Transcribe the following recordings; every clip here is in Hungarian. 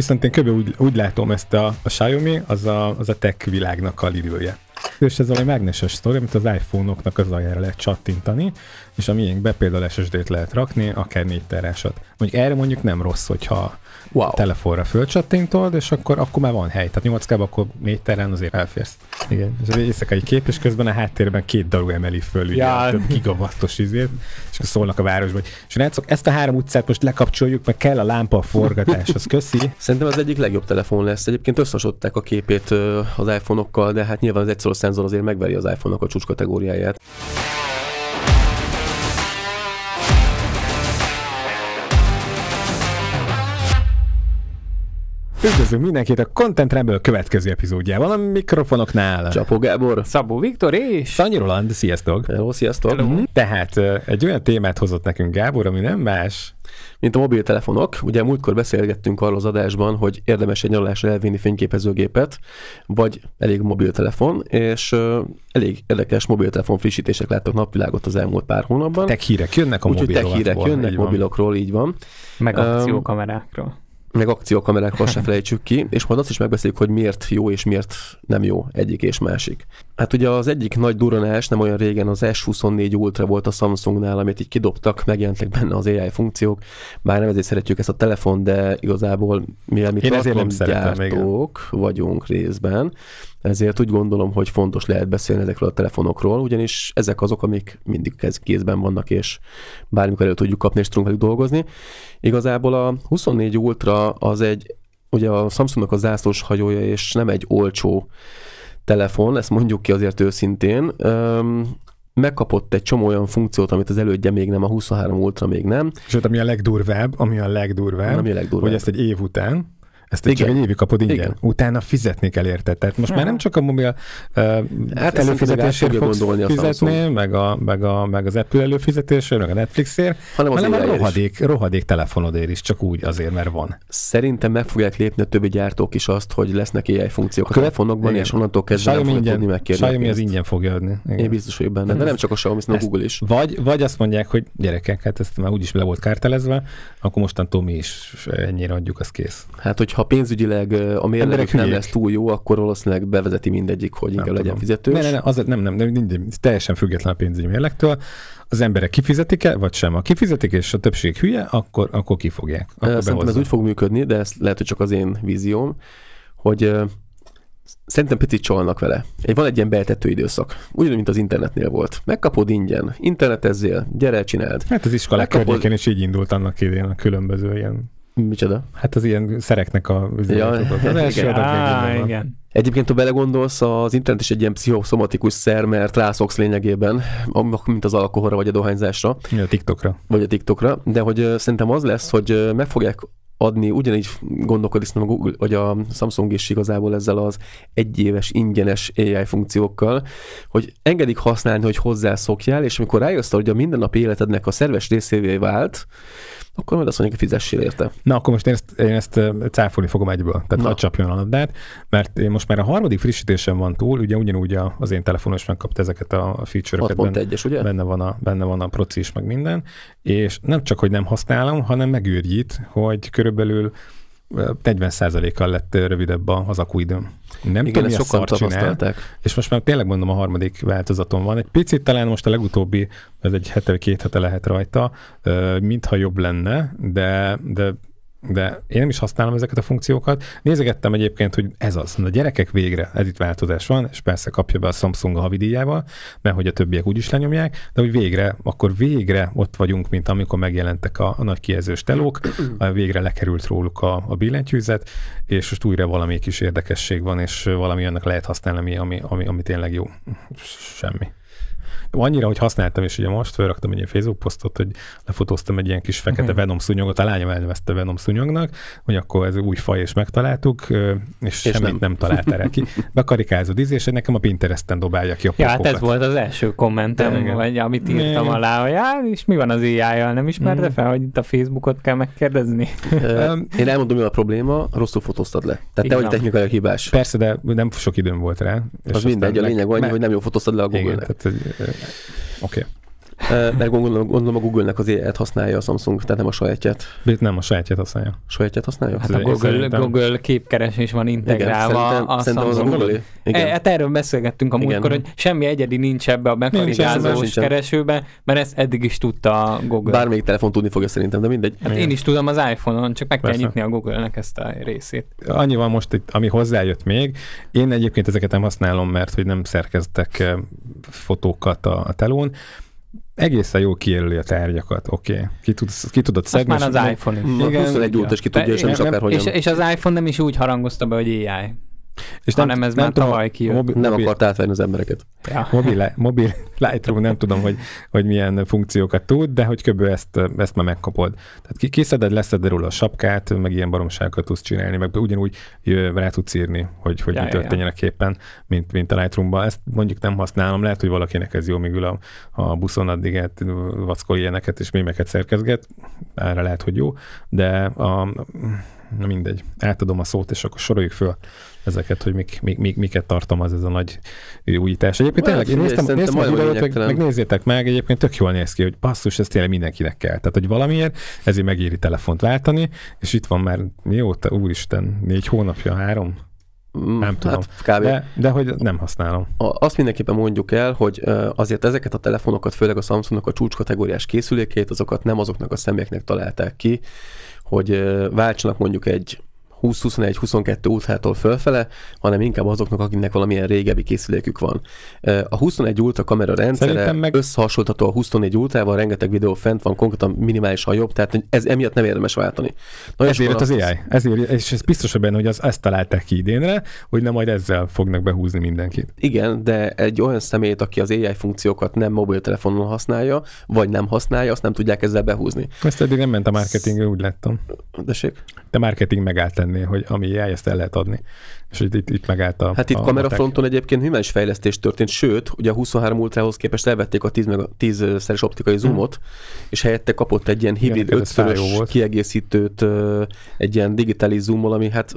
Viszont én kb. úgy, úgy látom ezt a, a Xiaomi, az a, az a tech világnak a lidője. És ez valami mágneses sztori, amit az iPhone-oknak az aljára lehet csattintani, és a miénkbe például SSD-t lehet rakni, akár négy terásat. Mondjuk erre mondjuk nem rossz, hogyha wow. telefonra fölcsattintod, és akkor, akkor már van hely. Tehát 8 k akkor terén azért elférsz. Igen, és az egy kép, és közben a háttérben két daru emeli föl, ugye, több gigavattos izért, és akkor szólnak a városban, hogy srácok, ezt a három utcát most lekapcsoljuk, mert kell a lámpa a forgatáshoz, köszi. Szerintem az egyik legjobb telefon lesz. Egyébként összesodták a képét az iPhone-okkal, de hát nyilván az egyszerű szenzor azért megveri az iPhone-nak a csúcs kategóriáját. Üdvözlünk mindenkit a Content Rebel következő epizódjában a mikrofonoknál. Csapó Gábor. Szabó Viktor és... Sanyi Roland, sziasztok. Hello, sziasztok. Hello. Mhm. Tehát egy olyan témát hozott nekünk Gábor, ami nem más, mint a mobiltelefonok. Ugye múltkor beszélgettünk arról az adásban, hogy érdemes egy nyaralásra elvinni fényképezőgépet, vagy elég mobiltelefon, és elég érdekes mobiltelefon frissítések láttak napvilágot az elmúlt pár hónapban. Tech hírek jönnek a mobilokról. Úgyhogy hírek jönnek így mobilokról, így van. Meg akciókamerákról. Um, meg akciókamerákról se felejtsük ki, és majd azt is megbeszéljük, hogy miért jó és miért nem jó egyik és másik. Hát ugye az egyik nagy duranás nem olyan régen az S24 Ultra volt a Samsungnál, amit így kidobtak, megjelentek benne az AI funkciók. Már nem ezért szeretjük ezt a telefon, de igazából mivel mi Én gyártók vagyunk részben, ezért úgy gondolom, hogy fontos lehet beszélni ezekről a telefonokról, ugyanis ezek azok, amik mindig kézben vannak, és bármikor elő tudjuk kapni, és tudunk velük dolgozni. Igazából a 24 Ultra az egy, ugye a Samsungnak a zászlós hajója, és nem egy olcsó telefon, ezt mondjuk ki azért őszintén. Öm, megkapott egy csomó olyan funkciót, amit az elődje még nem, a 23 Ultra még nem. Sőt, ami a legdurvább, ami a legdurvább, ami a legdurvább. hogy ezt egy év után, ezt igen. csak egy évig kapod ingyen. Igen. Utána fizetni kell érte. Tehát most már nem csak a mobil uh, hát előfizetésért fogsz gondolni fizetni, a meg, a, meg, a, meg az Apple előfizetésért, meg a Netflixért, hanem, az hanem a rohadék, rohadék telefonodért is, csak úgy azért, mert van. Szerintem meg fogják lépni a többi gyártók is azt, hogy lesznek AI funkciók a, a telefonokban, igen. és onnantól kezdve nem ingyen, tudni megkérni. Xiaomi az ingyen fogja adni. Igen. Én biztos vagyok benne, de nem csak a Xiaomi, hanem a Google is. Vagy, vagy azt mondják, hogy gyerekek, hát ezt már úgyis le volt kártelezve, akkor mostantól mi is ennyire adjuk, az kész. Hát, hogyha ha pénzügyileg a mérlegük nem lesz túl jó, akkor valószínűleg bevezeti mindegyik, hogy inkább legyen fizetős. Ne, ne, ne, az, nem, nem, nem, nem, teljesen független a pénzügyi mérlektől. Az emberek kifizetik-e, vagy sem? Ha kifizetik, és a többség hülye, akkor, akkor kifogják. Akkor Szerintem ez úgy fog működni, de ez lehet, hogy csak az én vízióm, hogy Szerintem picit csalnak vele. Egy, van egy ilyen beltető időszak. Ugyanúgy, mint az internetnél volt. Megkapod ingyen, internetezzél, gyere, csináld. Hát az iskolák Megkapod... környéken is így indult annak idén a különböző ilyen Micsoda? Hát az ilyen szereknek a... Ja, az első igen. Á, igen. Egyébként, ha belegondolsz, az internet is egy ilyen pszichoszomatikus szer, mert rászoksz lényegében, mint az alkoholra vagy a dohányzásra. Vagy a TikTokra. Vagy a TikTokra, de hogy szerintem az lesz, hogy meg fogják adni, ugyanígy gondolkodik a Google, vagy a Samsung is igazából ezzel az egyéves ingyenes AI funkciókkal, hogy engedik használni, hogy hozzászokjál, és amikor rájössz, hogy a mindennapi életednek a szerves részévé vált, akkor majd azt mondjuk, hogy fizessél érte. Na, akkor most én ezt, én ezt cáfolni fogom egyből, tehát hadd csapjon a labdát, mert én most már a harmadik frissítésem van túl, ugye ugyanúgy az én telefonom is megkapta ezeket a feature-öket. Benne, egyes, ugye? Benne van, a, benne van a proci is, meg minden, és nem csak, hogy nem használom, hanem megőrjít, hogy körülbelül 40%-kal lett rövidebb a hazakuidőm. Nem Igen, tudom, sokan tapasztalták. Csinál, és most már tényleg mondom, a harmadik változaton van. Egy picit talán most a legutóbbi, ez egy hete, két hete lehet rajta, mintha jobb lenne, de, de de én nem is használom ezeket a funkciókat. Nézegettem egyébként, hogy ez az. a gyerekek végre itt változás van, és persze kapja be a Samsung a havidíjával, mert hogy a többiek is lenyomják, de hogy végre, akkor végre ott vagyunk, mint amikor megjelentek a, a nagy kijelzős telók, végre lekerült róluk a, a billentyűzet, és most újra valami kis érdekesség van, és valami annak lehet használni, ami, ami, ami tényleg jó. Semmi. Annyira, hogy használtam, és ugye most felraktam egy ilyen Facebook posztot, hogy lefotóztam egy ilyen kis fekete uh-huh. Venom szúnyogot, a lányom elnevezte Venom szúnyognak, hogy akkor ez új faj, és megtaláltuk, és, és semmit nem, nem talált erre ki. Bekarikázod és nekem a Pinteresten dobálja ki a Ja, hát ez volt az első kommentem, Igen. vagy amit írtam Igen. alá, hogy áll, és mi van az ai nem ismerde mm. fel, hogy itt a Facebookot kell megkérdezni? Én elmondom, mi a probléma, rosszul fotóztad le. Tehát Igen. te vagy technikai hibás. Persze, de nem sok időm volt rá. És az mindegy, a lényeg annyi, hogy nem jól fotóztad le a Google-nek. Igen, tehát, Okay. Mert gondolom, gondolom a Google-nek az élet használja a Samsung, tehát nem a sajátját. Nem a sajátját használja. Sajátját használja? Hát a Google, szerintem... Google képkeresés van integrálva Igen, a Samsung. Az a Igen. hát erről beszélgettünk a Igen. múltkor, hogy semmi egyedi nincs ebbe a mechanikázós keresőbe, mert ezt eddig is tudta a Google. Bármelyik telefon tudni fogja szerintem, de mindegy. Hát Igen. én is tudom az iPhone-on, csak meg Persze. kell nyitni a Google-nek ezt a részét. Annyi van most, itt, ami hozzájött még. Én egyébként ezeket nem használom, mert hogy nem szerkeztek fotókat a, a telón, egészen jól kijelöli a tárgyakat, oké. Okay. Ki, tud, ki tudod szedni. Azt már az iPhone is. Igen, 21 óta és ki tudja, és nem is akárhogyan. És, és az iPhone nem is úgy harangozta be, hogy AI. És nem, hanem ez nem már tudom, tavaly kijött. Mobi, nem mobil, akart átvenni az embereket. Ja. Mobil, mobil Lightroom nem tudom, hogy, hogy milyen funkciókat tud, de hogy köbben ezt, ezt már megkapod. Tehát kiszeded, leszed róla a sapkát, meg ilyen baromságokat tudsz csinálni, meg ugyanúgy rá tudsz írni, hogy, hogy ja, mi történjen ja. a képen, mint, mint a Lightroom-ban. Ezt mondjuk nem használom, lehet, hogy valakinek ez jó, míg ül a, a buszon addig hát, vackol ilyeneket és mémeket szerkezget, erre lehet, hogy jó, de a, na mindegy, átadom a szót, és akkor soroljuk föl ezeket, hogy mik, mik, mik, miket az ez a nagy újítás. Egyébként tényleg, én néztem, néztem a videót, meg, meg nézzétek meg, egyébként tök jól néz ki, hogy basszus, ez tényleg mindenkinek kell. Tehát, hogy valamiért ezért megéri telefont váltani, és itt van már mióta, úristen, négy hónapja, három? Mm, nem hát tudom. Hát kb. De, de hogy nem használom. A, azt mindenképpen mondjuk el, hogy azért ezeket a telefonokat, főleg a Samsungnak a csúcskategóriás készülékét, azokat nem azoknak a személyeknek találták ki, hogy váltsanak mondjuk egy 20-21-22 ultrától fölfele, hanem inkább azoknak, akiknek valamilyen régebbi készülékük van. A 21 ultra kamera rendszere meg... összehasonlítható a 24 ultrával, rengeteg videó fent van, konkrétan a jobb, tehát ez emiatt nem érdemes váltani. Na ezért az, az AI, ezért, és ez biztos benne, hogy az, ezt találták ki idénre, hogy nem majd ezzel fognak behúzni mindenkit. Igen, de egy olyan személyt, aki az AI funkciókat nem mobiltelefonon használja, vagy nem használja, azt nem tudják ezzel behúzni. Ezt eddig nem ment a marketingre, úgy láttam. De De marketing megállt lenni, hogy ami jaj, ezt el lehet adni. És itt, itt, itt megállt a... Hát itt a kamerafronton egyébként minimális fejlesztés történt, sőt, ugye a 23 Ultrahoz képest elvették a 10, meg a 10 szeres optikai hmm. zoomot, hmm. és helyette kapott egy ilyen hibrid 5 kiegészítőt, egy ilyen digitális zoomol, ami hát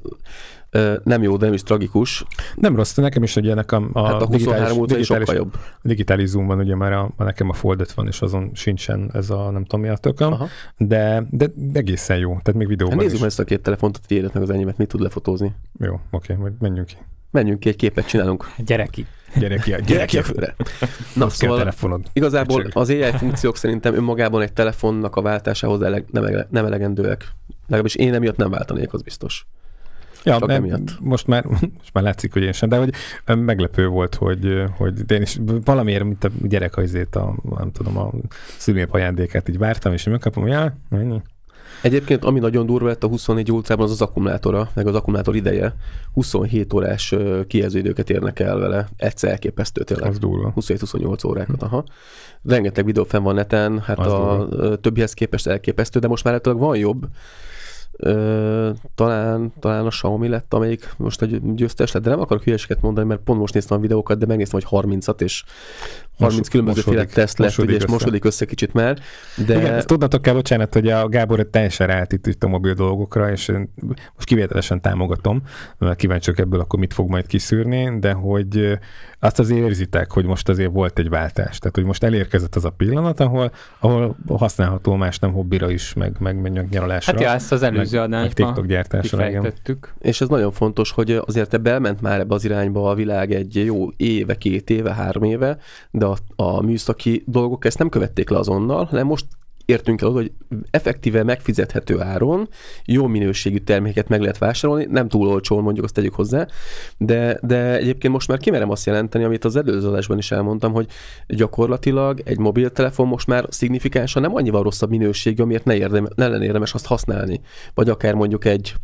nem jó, de nem is tragikus. Nem rossz, nekem is hogy ennek a, hát a 23 digitális, sokkal jobb. Digitális zoom van, ugye már a, a nekem a fold van, és azon sincsen ez a nem tudom mi a tököm, de, de egészen jó, tehát még videóban hát nézzük is. ezt a két telefont, a tiédet meg az enyémet, mit tud lefotózni. Jó, oké, majd menjünk ki. Menjünk ki, egy képet csinálunk. Gyere ki. Gyere ki, gyere ki a főre. Na, Azt szóval telefonod. igazából az AI funkciók szerintem önmagában egy telefonnak a váltásához eleg, nem, nem elegendőek. Legalábbis én emiatt nem váltanék, az biztos. Ja, csak emiatt. Most már, most már látszik, hogy én sem, de hogy meglepő volt, hogy, hogy én is valamiért, mint a gyerek azért a, nem tudom, a szülnép ajándékát így vártam, és megkapom, hogy já, ennyi. Egyébként ami nagyon durva lett hát a 24 utcában az az akkumulátora, meg az akkumulátor ideje. 27 órás kijelzőidőket érnek el vele. Egyszer elképesztő tényleg. Az durva. 27-28 órákat, hm. aha. Rengeteg videó fenn van neten, hát az a durva. többihez képest elképesztő, de most már van jobb. Ö, talán, talán a Xiaomi lett, amelyik most egy győztes lett, de nem akarok hülyeséget mondani, mert pont most néztem a videókat, de megnéztem, hogy 30-at, és 30 Mos, féle teszt lett, ugye, és mosodik össze kicsit már. De... Igen, ezt tudnátok kell, bocsánat, hogy a Gábor teljesen rátít itt a mobil dolgokra, és én most kivételesen támogatom, mert kíváncsiak ebből akkor mit fog majd kiszűrni, de hogy azt azért érzitek, hogy most azért volt egy váltás. Tehát, hogy most elérkezett az a pillanat, ahol, ahol használható más nem hobbira is, meg, meg, meg nyaralásra. Hát ja, ezt az elő előző adásban TikTok gyártásra, És ez nagyon fontos, hogy azért te belment már ebbe az irányba a világ egy jó éve, két éve, három éve, de a, a műszaki dolgok ezt nem követték le azonnal, hanem most értünk el oda, hogy effektíve megfizethető áron jó minőségű termékeket meg lehet vásárolni, nem túl olcsón mondjuk, azt tegyük hozzá, de, de egyébként most már kimerem azt jelenteni, amit az előző adásban is elmondtam, hogy gyakorlatilag egy mobiltelefon most már szignifikánsan nem annyival rosszabb minőségű, amiért ne, érdem, ne lenne érdemes azt használni, vagy akár mondjuk egy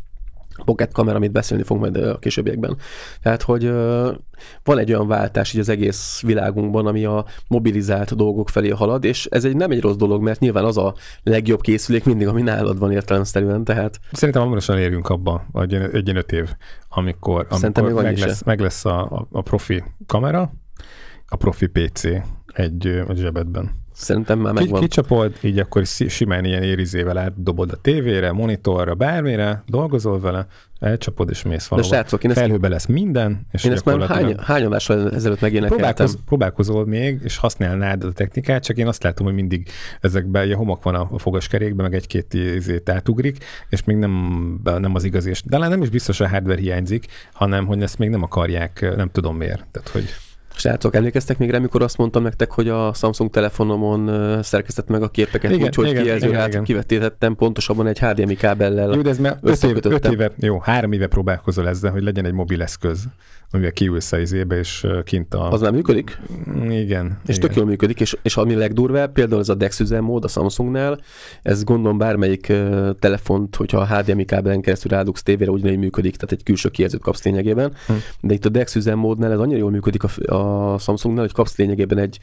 pocket kamera, amit beszélni fogunk majd a későbbiekben. Tehát, hogy van egy olyan váltás így az egész világunkban, ami a mobilizált dolgok felé halad, és ez egy nem egy rossz dolog, mert nyilván az a legjobb készülék mindig, ami nálad van értelemszerűen, tehát... Szerintem hamarosan érjünk abba, egy, egy öt év, amikor, amikor meg, lesz, meg lesz a, a, a profi kamera, a profi PC egy egy zsebedben. Szerintem már megvan. Kicsapod, így akkor simán ilyen érizével átdobod a tévére, monitorra, bármire, dolgozol vele, elcsapod és mész valahol. De srácok, én Felhőbe ezt, lesz minden. És én ezt már hány, hány adással ezelőtt megénekeltem. Próbálkoz, próbálkozol még, és használnád a technikát, csak én azt látom, hogy mindig ezekben ilyen homok van a fogaskerékben, meg egy-két izét átugrik, és még nem, nem az igazi. De nem is biztos a hardware hiányzik, hanem hogy ezt még nem akarják, nem tudom miért. Tehát, hogy Srácok, emlékeztek még rá, amikor azt mondtam nektek, hogy a Samsung telefonomon szerkesztett meg a képeket, igen, úgy, hogy kijelző hát kivetítettem pontosabban egy HDMI kábellel. Jó, de ez már Öt éve, öt éve, jó, három éve próbálkozol ezzel, hogy legyen egy mobil eszköz, amivel kiülsz a izébe, és kint a... Az már működik? Mm, igen. És igen. tök jól működik, és, és ami legdurvább, például ez a DeX üzemmód a Samsungnál, ez gondolom bármelyik telefont, hogyha a HDMI kábelen keresztül rádugsz tévére, ugyanígy működik, tehát egy külső kijelzőt kapsz lényegében, hm. de itt a DeX üzemmódnál ez annyira jól működik a, a a Samsungnál, hogy kapsz lényegében egy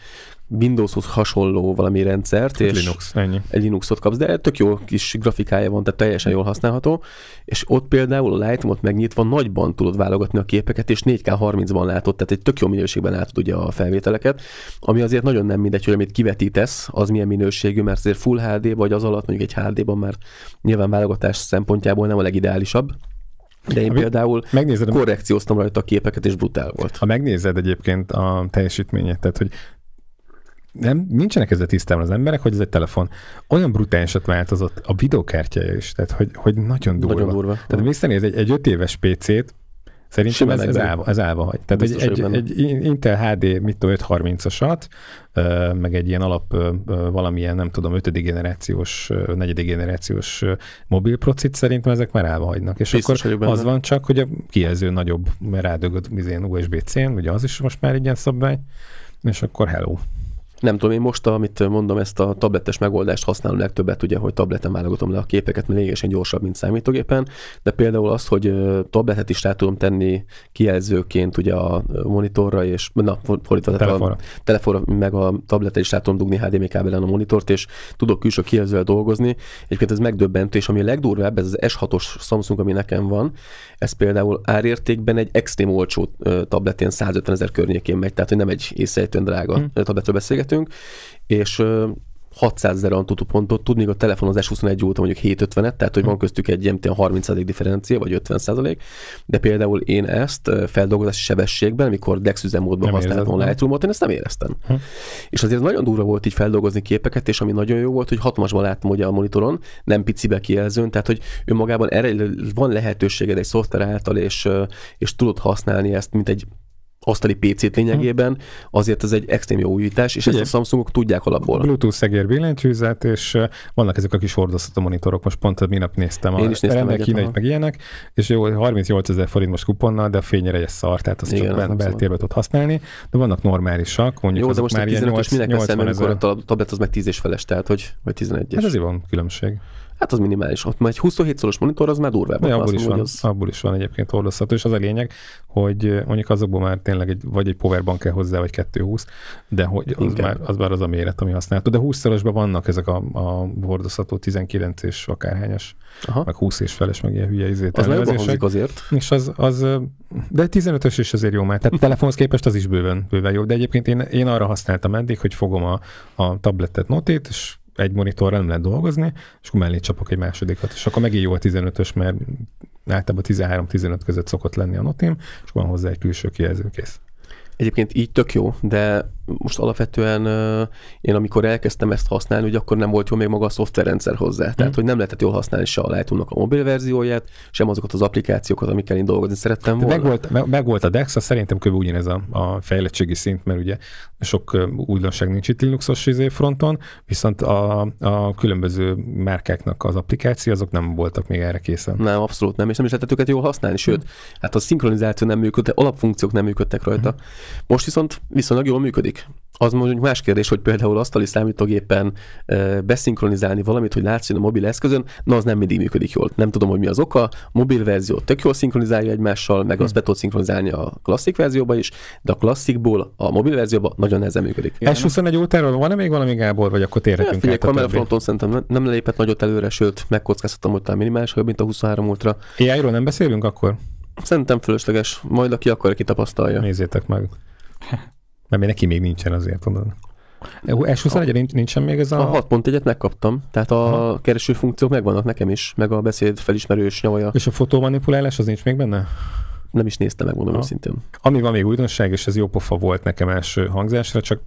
Windowshoz hasonló valami rendszert, és Linux, ennyi. egy Linuxot kapsz, de tök jó kis grafikája van, tehát teljesen jól használható, és ott például a Lightroom-ot megnyitva nagyban tudod válogatni a képeket, és 4K30-ban látod, tehát egy tök jó minőségben látod ugye a felvételeket, ami azért nagyon nem mindegy, hogy amit kivetítesz, az milyen minőségű, mert azért Full HD vagy az alatt mondjuk egy HD-ban már nyilván válogatás szempontjából nem a legideálisabb, de én például megnézed, korrekcióztam rajta a képeket, és brutál volt. Ha megnézed egyébként a teljesítményét, tehát hogy nem, nincsenek ezzel tisztában az emberek, hogy ez egy telefon. Olyan brutálisat változott a videokártyája is, tehát hogy, hogy nagyon durva. Nagyon durva. Tehát visszanéz egy, egy öt éves PC-t, Szerintem ez, ez, álva, ez álva hagy. Tehát egy, egy, egy Intel HD, mit tudom, 530-asat, meg egy ilyen alap valamilyen, nem tudom, ötödik generációs, negyedik generációs mobil procit szerintem ezek már álba hagynak. És Biztos, akkor az van csak, hogy a kijelző nagyobb, mert rádögött USB-C-n, ugye az is most már egy ilyen szabvány, és akkor hello. Nem tudom, én most, amit mondom, ezt a tabletes megoldást használom legtöbbet, ugye, hogy tableten válogatom le a képeket, mert lényegesen gyorsabb, mint számítógépen, de például az, hogy tabletet is rá tudom tenni kijelzőként ugye a monitorra, és na, fordítva, telefonra. A telefonra, meg a tabletet is rá tudom dugni HDMI kábelen a monitort, és tudok külső kijelzővel dolgozni. Egyébként ez megdöbbentő, és ami a legdurvább, ez az S6-os Samsung, ami nekem van, ez például árértékben egy extrém olcsó tabletén 150 ezer környékén megy, tehát hogy nem egy észrejtően drága hmm. tabletről beszélget beszélgetünk, és 600 ezer antutupontot, tudnék a telefonozás 21 óta mondjuk 750-et, tehát hogy van köztük egy ilyen 30 differencia, vagy 50 százalék, de például én ezt feldolgozási sebességben, amikor DEX üzemmódban használtam a Lightroom-ot, én ezt nem éreztem. Hm. És azért nagyon durva volt így feldolgozni képeket, és ami nagyon jó volt, hogy hatmasban láttam ugye a monitoron, nem picibe kijelzőn, tehát hogy önmagában erre van lehetőséged egy szoftver által, és, és tudod használni ezt, mint egy asztali PC-t lényegében, mhm. azért ez egy extrém jó újítás, és Ugye. ezt a Samsungok tudják alapból. Bluetooth szegér billentyűzet, és vannak ezek a kis hordozható monitorok, most pont minap néztem a Én is néztem remek kínait, meg ilyenek, és jó, 38 ezer forint most kuponnal, de a fényre egy szar, tehát azt Igen, csak beltérbe tud használni, de vannak normálisak, mondjuk Jó, de most már 15 ilyen 8, veszem, ezer. a tablet az meg 10 és feles, tehát hogy, vagy 11 -es. Hát azért van különbség. Hát az minimális. Ott már egy 27 szoros monitor, az már durvább. Ja, abból, is van, az... abból is van egyébként hordozható, és az a lényeg, hogy eh, mondjuk azokból már tényleg egy, vagy egy powerbank kell hozzá, vagy 220, de hogy az Inkább. már, az már az a méret, ami használható. De 20 szorosban vannak ezek a, a hordozható 19 és akárhányas, Aha. meg 20 és feles, meg ilyen hülye izét. Az nagyon azért. És az, az, eh, de 15-ös is azért jó már. Tehát telefonhoz képest az is bőven, bőven jó. De egyébként én, én arra használtam eddig, hogy fogom a, a tabletet, notét, és egy monitorral nem lehet dolgozni, és akkor mellé csapok egy másodikat, és akkor megint jó a 15-ös, mert általában 13-15 között szokott lenni a notim, és van hozzá egy külső kijelzőkész. Egyébként így tök jó, de most alapvetően én amikor elkezdtem ezt használni, ugye akkor nem volt jó még maga a szoftverrendszer hozzá. Mm. Tehát, mhm. hogy nem lehetett jól használni se a lightroom a mobil verzióját, sem azokat az applikációkat, amikkel én dolgozni szerettem volna. Megvolt, meg, meg volt a DEX, szerintem kb. ugyanez a, a fejlettségi szint, mert ugye sok újdonság nincs itt Linuxos izé fronton, viszont a, a különböző márkáknak az applikáció, azok nem voltak még erre készen. Nem, abszolút nem, és nem is lehetett őket jól használni, sőt, mm. hát a szinkronizáció nem működött, alapfunkciók nem működtek rajta. Mm. Most viszont viszonylag jól működik. Az mondjuk más kérdés, hogy például asztali számítógépen e, beszinkronizálni valamit, hogy látszik a mobil eszközön, na az nem mindig működik jól. Nem tudom, hogy mi az oka. A mobil verzió tök jól szinkronizálja egymással, meg hmm. azt be tud szinkronizálni a klasszik verzióba is, de a klasszikból a mobil verzióba nagyon nehezen működik. S21 ótáról van-e még valami Gábor, vagy akkor térhetünk ja, át a kamerafronton szerintem nem lépett nagyot előre, sőt megkockáztatom, hogy talán minimális, mint a 23 ultra. ai nem beszélünk akkor? Szerintem fölösleges. Majd aki akar, tapasztalja. Nézzétek meg. Mert még neki még nincsen azért, tudod. S21 nincsen még ez a... A 6.1-et megkaptam, tehát a Aha. kereső funkciók megvannak nekem is, meg a beszéd felismerős nyavaja. És a fotómanipulálás az nincs még benne? nem is néztem, megmondom ha. őszintén. Ami van még újdonság, és ez jó pofa volt nekem első hangzásra, csak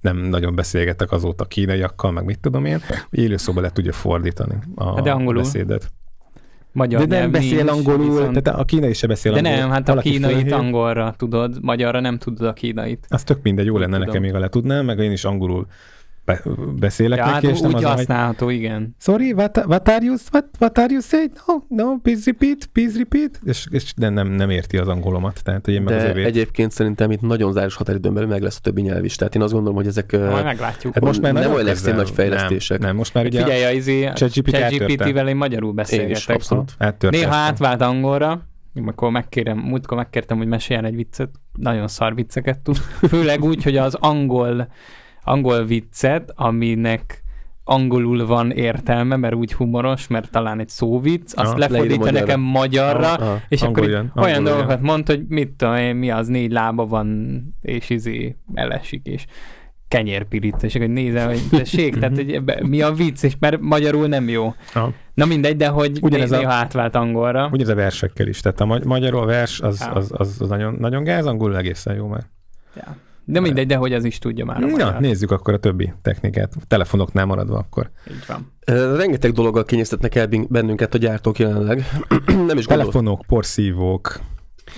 nem nagyon beszélgetek azóta kínaiakkal, meg mit tudom én, élőszóba le tudja fordítani a hát de angolul. beszédet magyar De nem, nem beszél nincs, angolul, viszont... tehát a kínai se beszél de angolul. De nem, hát a kínai angolra tudod, magyarra nem tudod a kínait. Az tök mindegy, jó lenne tudom. nekem, még le tudnám, meg én is angolul be, beszélek ja, hát neki, hát és nem úgy az, használható, hogy... igen. Sorry, what, what are you, what, what are you saying? No, no, please repeat, please repeat. És, és nem, nem, nem érti az angolomat, tehát hogy én meg De azért... egyébként szerintem itt nagyon záros határidőn belül meg lesz a többi nyelv is, tehát én azt gondolom, hogy ezek Majd meglátjuk. Hát most már nem olyan extrém nagy fejlesztések. Nem, nem, most már ugye Figyelj, izé, a izé, ChatGPT-vel én magyarul beszélgetek. Én abszolút. Néha átvált angolra, amikor megkérem, múltkor megkértem, hogy meséljen egy viccet, nagyon szar vicceket tud. Főleg úgy, hogy az angol angol viccet, aminek angolul van értelme, mert úgy humoros, mert talán egy szóvic, azt ja, lefordítja nekem magyarra, ja, ja, és akkor jön, olyan dolgokat mond, hogy mit tudom én, mi az, négy lába van, és izé elesik, és kenyérpirít, és akkor nézem, hogy ség, tehát hogy ebbe, mi a vicc, és mert magyarul nem jó. Ja. Na mindegy, de hogy ugyanez néha a, átvált angolra. Ugyanez a versekkel is, tehát a magyarul a vers az, az, az, az nagyon, nagyon gáz, angolul egészen jó már. Ja. De mindegy, de hogy ez is tudja már. Na, nézzük akkor a többi technikát, telefonoknál maradva akkor. Így van. Rengeteg dologgal kényeztetnek el bennünket a gyártók jelenleg. Nem is Telefonok, gondol. porszívók,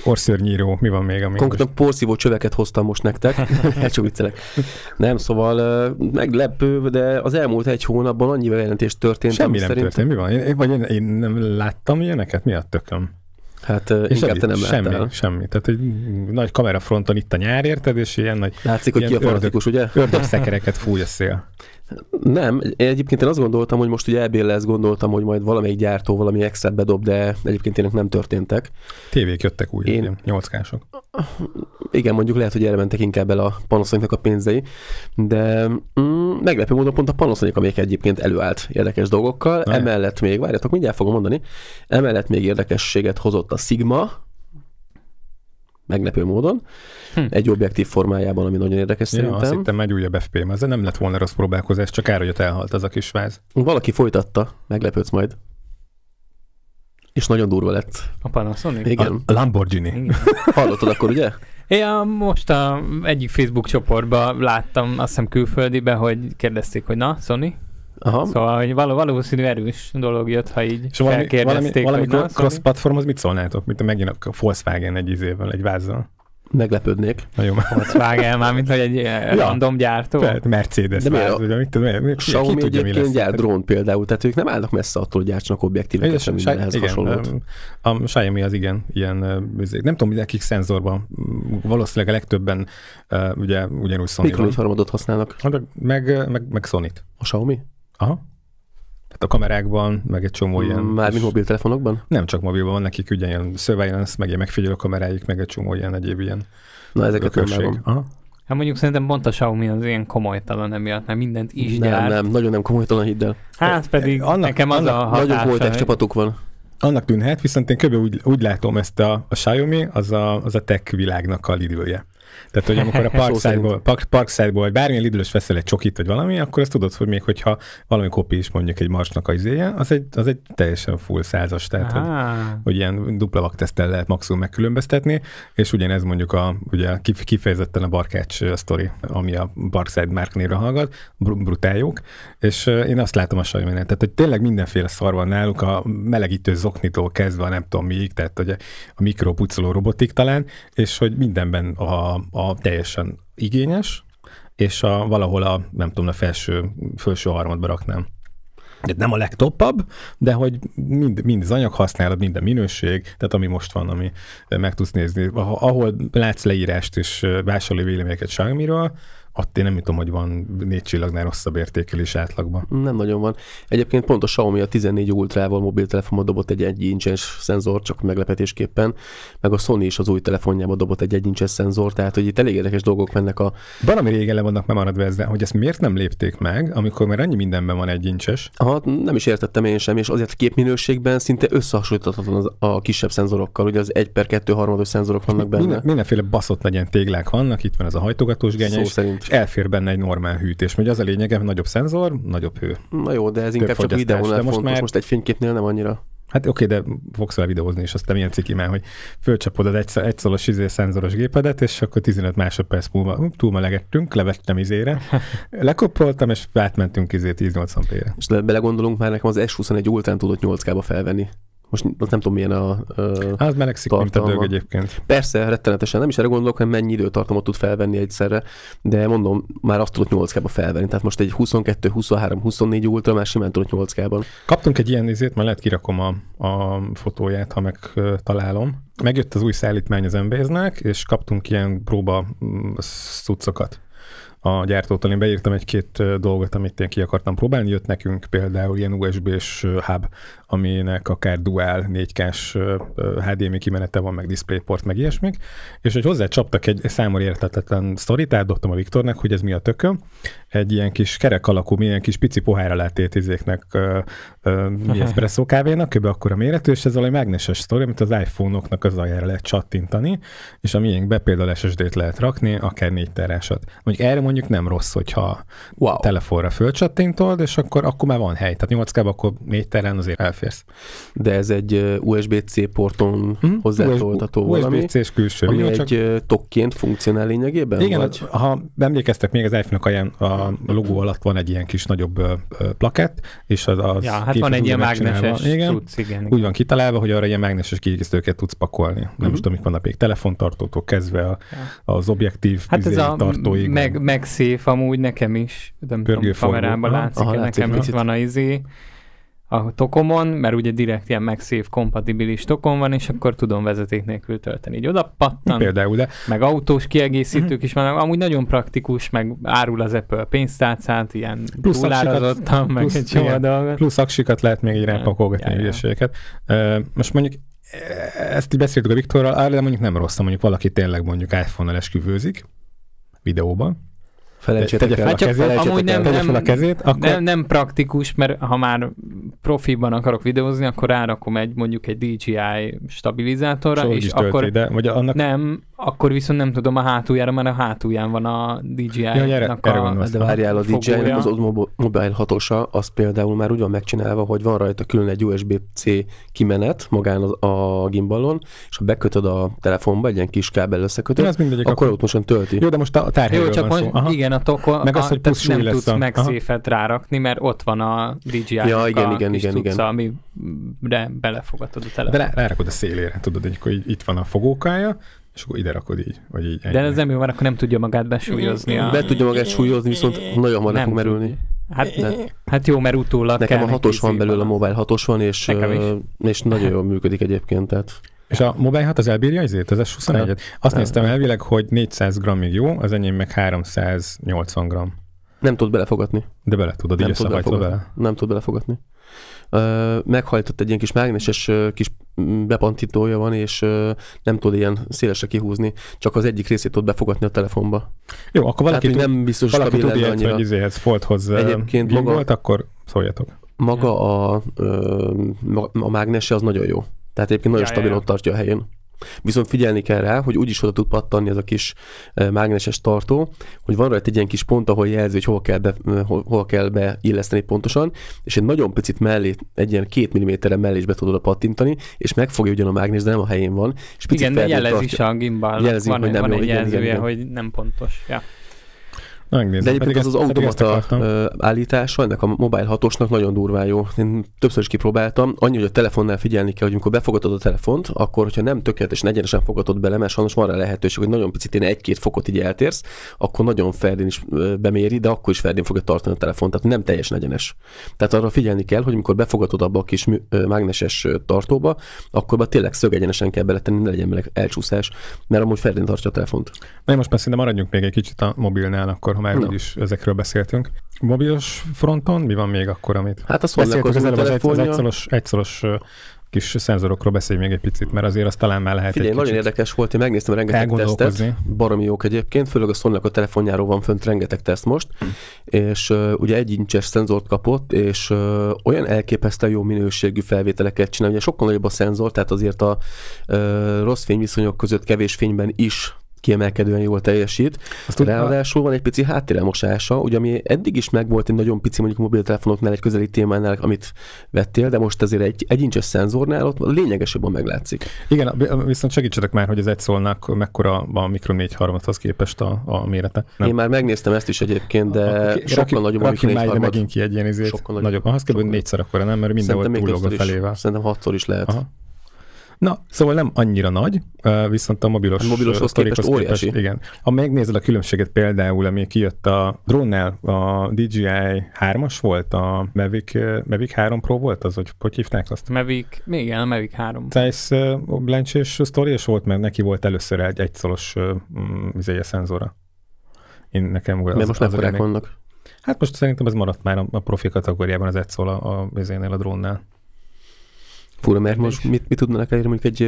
Orszörnyíró, mi van még? Ami Konkrétan most... porszívó csöveket hoztam most nektek. hát csak viccelek. Nem, szóval meglepő, de az elmúlt egy hónapban annyi bejelentés történt. Semmi nem szerint... történt, mi van? Én, vagy én, én nem láttam ilyeneket? Mi a tököm? Hát és inkább te nem láttál. Semmi, semmi. Tehát egy nagy kamerafronton itt a nyár, érted, és ilyen nagy... Látszik, hogy ki a fanatikus, ugye? Ördög szekereket fúj a szél. Nem, egyébként én azt gondoltam, hogy most ugye EB lesz, gondoltam, hogy majd valamelyik gyártó valami extra bedob, de egyébként ének nem történtek. Tévék jöttek úgy, én... nyolckások. Igen, mondjuk lehet, hogy elmentek inkább el a panaszonyoknak a pénzei, de mm, meglepő módon pont a panaszonyok, amelyek egyébként előállt érdekes dolgokkal. Ne. Emellett még, várjatok, mindjárt fogom mondani, emellett még érdekességet hozott a Sigma, meglepő módon. Hm. Egy objektív formájában, ami nagyon érdekes ja, szerintem. Azt hittem egy újabb FPM, ez nem lett volna rossz próbálkozás, csak kár, hogy ott elhalt az a kis váz. Valaki folytatta, meglepődsz majd. És nagyon durva lett. A Panasonic? Igen. A Lamborghini. Igen. Hallottad akkor, ugye? Én ja, most a egyik Facebook csoportban láttam, azt hiszem külföldibe, hogy kérdezték, hogy na, Sony, Aha. Szóval hogy való, valószínű erős dolog jött, ha így És valami, valami, valami na, cross-platform, az mit szólnátok? Mint megint a Volkswagen egy izével, egy vázzal. Meglepődnék. Na jó, Volkswagen már, mint hogy egy eh, ja. random gyártó. Mert Mercedes De már, a... mit tudom, miért, Xiaomi ki tudja, egyébként gyár drón például, tehát ők nem állnak messze attól, hogy gyártsanak objektíveket, sem mindenhez igen, hasonlót. A, a Xiaomi az igen, ilyen, izé- nem tudom, hogy nekik szenzorban valószínűleg a legtöbben ugye, ugyanúgy Sony. Mikrolit harmadot használnak. Hát meg, meg, meg Sony-t. A Xiaomi? Aha. Tehát a kamerákban, meg egy csomó ilyen... Mm, mi mobiltelefonokban? Nem csak mobilban, van nekik ugye ilyen surveillance, meg ilyen megfigyelő kameráik, meg egy csomó ilyen egyéb ilyen Na ezeket ökörség. nem Hát mondjuk szerintem pont a Xiaomi az ilyen komolytalan emiatt, mert mindent is nem, gyárt. Nem, nagyon nem komolytalan, hidd el. Hát pedig annak, nekem az annak, a hatása. Nagyon voltak csapatuk van. Annak tűnhet, viszont én kb. úgy, úgy látom ezt a, a Xiaomi, az a, az a tech világnak a lidője. Tehát, hogy amikor a Parkside-ból, park, vagy bármilyen lidlös veszel egy csokit, vagy valami, akkor azt tudod, hogy még hogyha valami kopi is mondjuk egy marsnak a izéje, az egy, az egy teljesen full százas, tehát hogy, ah. hogy, ilyen dupla vaktesztel lehet maximum megkülönböztetni, és ugyanez mondjuk a, ugye kifejezetten a barkács sztori, ami a Parkside Mark névre hallgat, brutál jók, és én azt látom a sajminál. Tehát, hogy tényleg mindenféle szar van náluk, a melegítő zoknitól kezdve, nem tudom miig, tehát hogy a mikropucoló robotik talán, és hogy mindenben a a teljesen igényes, és a, valahol a, nem tudom, a felső, felső harmadba raknám. De nem a legtoppabb, de hogy mind, mind az anyag használat, minden minőség, tehát ami most van, ami meg tudsz nézni. Ahol látsz leírást és vásárolói véleményeket xiaomi ott én nem tudom, hogy van négy csillagnál rosszabb értékelés átlagban. Nem nagyon van. Egyébként pont a Xiaomi a 14 Ultrával mobiltelefonba dobott egy egyincses szenzor, csak meglepetésképpen, meg a Sony is az új telefonjába dobott egy egyincses szenzor, tehát hogy itt elég érdekes dolgok mennek a... Valami régen le vannak maradva ezzel, hogy ezt miért nem lépték meg, amikor már annyi mindenben van egyincses? Aha, nem is értettem én sem, és azért a képminőségben szinte összehasonlíthatatlan a kisebb szenzorokkal, ugye az 1 per 2 harmados szenzorok vannak benne. Minden, mindenféle baszott legyen téglák vannak, itt van ez a hajtogatós genyes, és elfér benne egy normál hűtés. Mert az a lényege, hogy nagyobb szenzor, nagyobb hő. Na jó, de ez Több inkább fogyasztás. csak videón de most, már... most egy fényképnél nem annyira. Hát oké, okay, de fogsz vele videózni, és aztán milyen ciki már, hogy fölcsapod az egyszer, egyszoros izé szenzoros gépedet, és akkor 15 másodperc múlva hm, túlmelegettünk, levettem izére, lekoppoltam, és átmentünk izé 1080p-re. És belegondolunk már nekem az S21 Ultra-n tudott 8 k felvenni. Most nem tudom, milyen a Uh, Hát melegszik, mint a dög egyébként. Persze, rettenetesen. Nem is erre gondolok, hogy mennyi időtartamot tud felvenni egyszerre, de mondom, már azt tudott 8 kába felvenni. Tehát most egy 22, 23, 24 ultra már simán tudott 8 kában. Kaptunk egy ilyen izét, mert lehet kirakom a, a fotóját, ha megtalálom. Megjött az új szállítmány az embéznek, és kaptunk ilyen próba szucokat. Mm, a gyártótól én beírtam egy-két dolgot, amit én ki akartam próbálni. Jött nekünk például ilyen USB-s hub, aminek akár dual 4 k HDMI kimenete van, meg DisplayPort, meg ilyesmik. És hogy hozzá csaptak egy számomra értetetlen sztorit, átdobtam a Viktornak, hogy ez mi a tököm, egy ilyen kis kerek alakú, ilyen kis pici pohára lehet étizéknek mi espresso kávénak, kb. akkor a méretű, és ez valami mágneses sztori, amit az iPhone-oknak az aljára lehet csattintani, és a miénkbe például SSD-t lehet rakni, akár négy terásat. Mondjuk erre mondjuk nem rossz, hogyha wow. telefonra fölcsattintod, és akkor, akkor már van hely. Tehát 8 k akkor négy terán azért elférsz. De ez egy USB-C porton hmm? hozzátoltató USB valami. USB-C-s külső. Ami egy csak... tokként funkcionál lényegében? Igen, vagy? ha emlékeztek még az iPhone-ok a a logó alatt van egy ilyen kis nagyobb plakett, és az, az ja, hát van egy ilyen mágneses igen, tudsz, igen, igen. Úgy van kitalálva, hogy arra ilyen mágneses kiegészítőket tudsz pakolni. Nem uh-huh. is tudom, mik vannak még telefontartótól kezdve a, ja. az objektív hát ez a tartóig. Meg, meg szép amúgy nekem is, nem Pörgő tudom, kamerában látszik, aha, nekem is itt van a izé, a tokomon, mert ugye direkt ilyen MagSafe kompatibilis tokom van, és akkor tudom vezeték nélkül tölteni. Így oda pattan. Például, de... Meg autós kiegészítők mm-hmm. is vannak, amúgy nagyon praktikus, meg árul az Apple pénztárcát, ilyen plusz túlárazottan, meg plusz, egy csomó igen, dolgot. Plusz aksikat lehet még így rápakolgatni ja, ügyességeket. most mondjuk e, ezt így beszéltük a Viktorral, de mondjuk nem rossz, mondjuk valaki tényleg mondjuk iPhone-nal esküvőzik videóban, Felejtsétek fel, a kezét, amúgy nem, nem, fel a kezét, akkor... nem, nem praktikus, mert ha már profiban akarok videózni, akkor rárakom egy mondjuk egy DJI stabilizátorra, Sohogy és akkor tölti, de, vagy annak... nem, akkor viszont nem tudom a hátuljára, mert a hátulján van a DJI-nak ja, erre, a, erre van De várjál, a DJI-nak az Mobile 6 az például már úgy van megcsinálva, hogy van rajta külön egy USB-C kimenet magán a gimbalon, és ha bekötöd a telefonba egy ilyen kis kábel összekötöd, ja, akkor, akkor, ott most tölti. Jó, de most a tárhelyről Jó, csak van szó. Aha. Igen, pillanatokon Meg az, hogy a, nem lesz tudsz a... megszéfet rárakni, mert ott van a DJI ja, igen, a igen, kis igen, tudsz, igen. amire belefogatod a telefon. De rá, rárakod a szélére, tudod, hogy akkor így, itt van a fogókája, és akkor ide rakod így, vagy így. Ennyi. De ez nem jó, mert akkor nem tudja magát besúlyozni. A... Be tudja magát súlyozni, viszont nagyon hamar nem fog merülni. Hát, ne. hát jó, mert utólag Nekem a hatos van belőle, a mobile hatos van, és, és nagyon jól működik egyébként, tehát és a Mobile 6 hát az elbírja azért? az S21-et? Nem. Azt nem. néztem elvileg, hogy 400 grammig jó, az enyém meg 380 gram. Nem tud belefogatni. De bele tudod, nem így tud belefogatni. bele. Nem tud belefogatni. Uh, meghajtott egy ilyen kis mágneses uh, kis mm, bepantítója van, és uh, nem tud ilyen szélesre kihúzni, csak az egyik részét tud befogatni a telefonba. Jó, akkor valaki, Tehát, tud, nem biztos valaki tud ilyet, annyira. hogy izéhez folthoz Egyébként maga, akkor szóljatok. Maga a, a mágnese az nagyon jó. Tehát egyébként nagyon ja, stabil ja. ott tartja a helyén. Viszont figyelni kell rá, hogy úgyis oda tud pattanni ez a kis mágneses tartó, hogy van rajta egy ilyen kis pont, ahol jelzi, hogy hol kell, be, hol, hol kell beilleszteni pontosan, és egy nagyon picit mellé, egy ilyen két milliméterre mellé is be tudod pattintani, és megfogja ugyan a mágnes, de nem a helyén van. És picit igen, de jelezi is a gimbal. van, hogy nem van jó, egy igen, jelzője, igen, igen. hogy nem pontos. Ja. Megnézem. De egyébként az az automata állítása ennek a mobil hatósnak nagyon durvá jó. Én többször is kipróbáltam. Annyi, hogy a telefonnál figyelni kell, hogy amikor befogadod a telefont, akkor, hogyha nem tökéletesen egyenesen fogadod bele, mert sajnos van rá lehetőség, hogy nagyon picit én egy-két fokot így eltérsz, akkor nagyon ferdén is beméri, de akkor is ferdén fogja tartani a telefont, tehát nem teljesen egyenes. Tehát arra figyelni kell, hogy amikor befogadod abba a kis mágneses tartóba, akkor be tényleg szögegyenesen kell beletenni, ne legyen elcsúszás, mert amúgy ferdén tartja a telefont. Na most persze, de maradjunk még egy kicsit a mobilnál, akkor ha már no. úgyis ezekről beszéltünk. Mobilos fronton mi van még akkor, amit? Hát azt beszéltük az előbb az, egy, az egyszoros, egyszoros kis szenzorokról beszélj még egy picit, mert azért azt talán már lehet Figyelj, egy nagyon érdekes volt, én megnéztem rengeteg tesztet, baromi jók egyébként, főleg a sony a telefonjáról van fönt rengeteg teszt most, hm. és uh, ugye egy incses szenzort kapott, és uh, olyan elképesztően jó minőségű felvételeket csinál, ugye sokkal nagyobb a szenzor, tehát azért a uh, rossz fényviszonyok között kevés fényben is kiemelkedően jól teljesít. Azt Ráadásul van egy pici háttéremosása, ugye ami eddig is megvolt egy nagyon pici mondjuk mobiltelefonoknál, egy közeli témánál, amit vettél, de most azért egy, egyincses szenzornál ott lényegesebben meglátszik. Igen, viszont segítsetek már, hogy az egy szólnak mekkora a Mikron 4 hoz képest a, a mérete. Nem? Én már megnéztem ezt is egyébként, de a, a, sokkal nagyobb a Mikron 4 megint ki egy ilyen Sokkal nagyobb. nagyobb. Ahhoz kell, hogy négyszer akkor nem, mert mindenhol túl a felével. Szerintem hatszor is lehet. Aha. Na, szóval nem annyira nagy, viszont a mobilos, a mobilos képest, képest óriási. igen. Ha megnézed a különbséget például, ami kijött a drónnál, a DJI 3-as volt, a Mavic, Mavic 3 Pro volt az, hogy hogy hívták azt? Mavic, még igen, a Mavic 3. Tehát blencsés sztori és volt, mert neki volt először egy egyszolos vizéje mm, szenzora. Én nekem volt. De most nem mekkorák vannak? Hát most szerintem ez maradt már a, a profi kategóriában az egyszol a, a, a drónnál. Fura, mert most mit, mit tudnának elérni mondjuk egy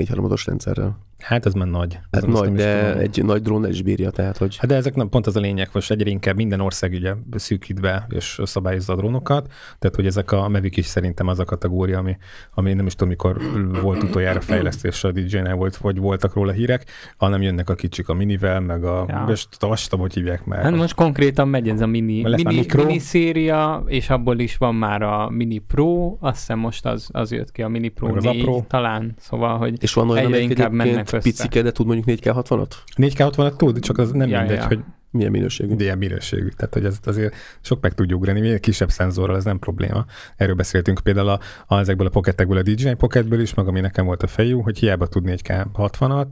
uh, harmados rendszerrel? Hát ez már nagy. Hát ez nagy, de egy nagy drón is bírja, tehát hogy... Hát de ezek nem pont az a lényeg, most egyre inkább minden ország ugye szűkít be és szabályozza a drónokat, tehát hogy ezek a mevik is szerintem az a kategória, ami, ami nem is tudom, mikor volt utoljára fejlesztés a dj volt, vagy voltak róla hírek, hanem jönnek a kicsik a minivel, meg a... Ja. És azt hogy hívják már. Hát most, konkrétan megy ez a mini, mini, mini, mini széria, és abból is van már a mini pro, azt hiszem most az, az jött ki a Mini Pro az 4, az talán, szóval, hogy És van olyan, amelyik inkább mennek össze. picike, de tud mondjuk 4 k 60 -ot? 4 k 60 tud, csak az nem ja, mindegy, ja. hogy milyen minőségű. Milyen minőségű. Tehát, hogy ez azért sok meg tudjuk ugrani, milyen kisebb szenzorral ez nem probléma. Erről beszéltünk például a, a ezekből a pocketekből, a DJI pocketből is, meg ami nekem volt a fejú, hogy hiába tudni egy k 60-at,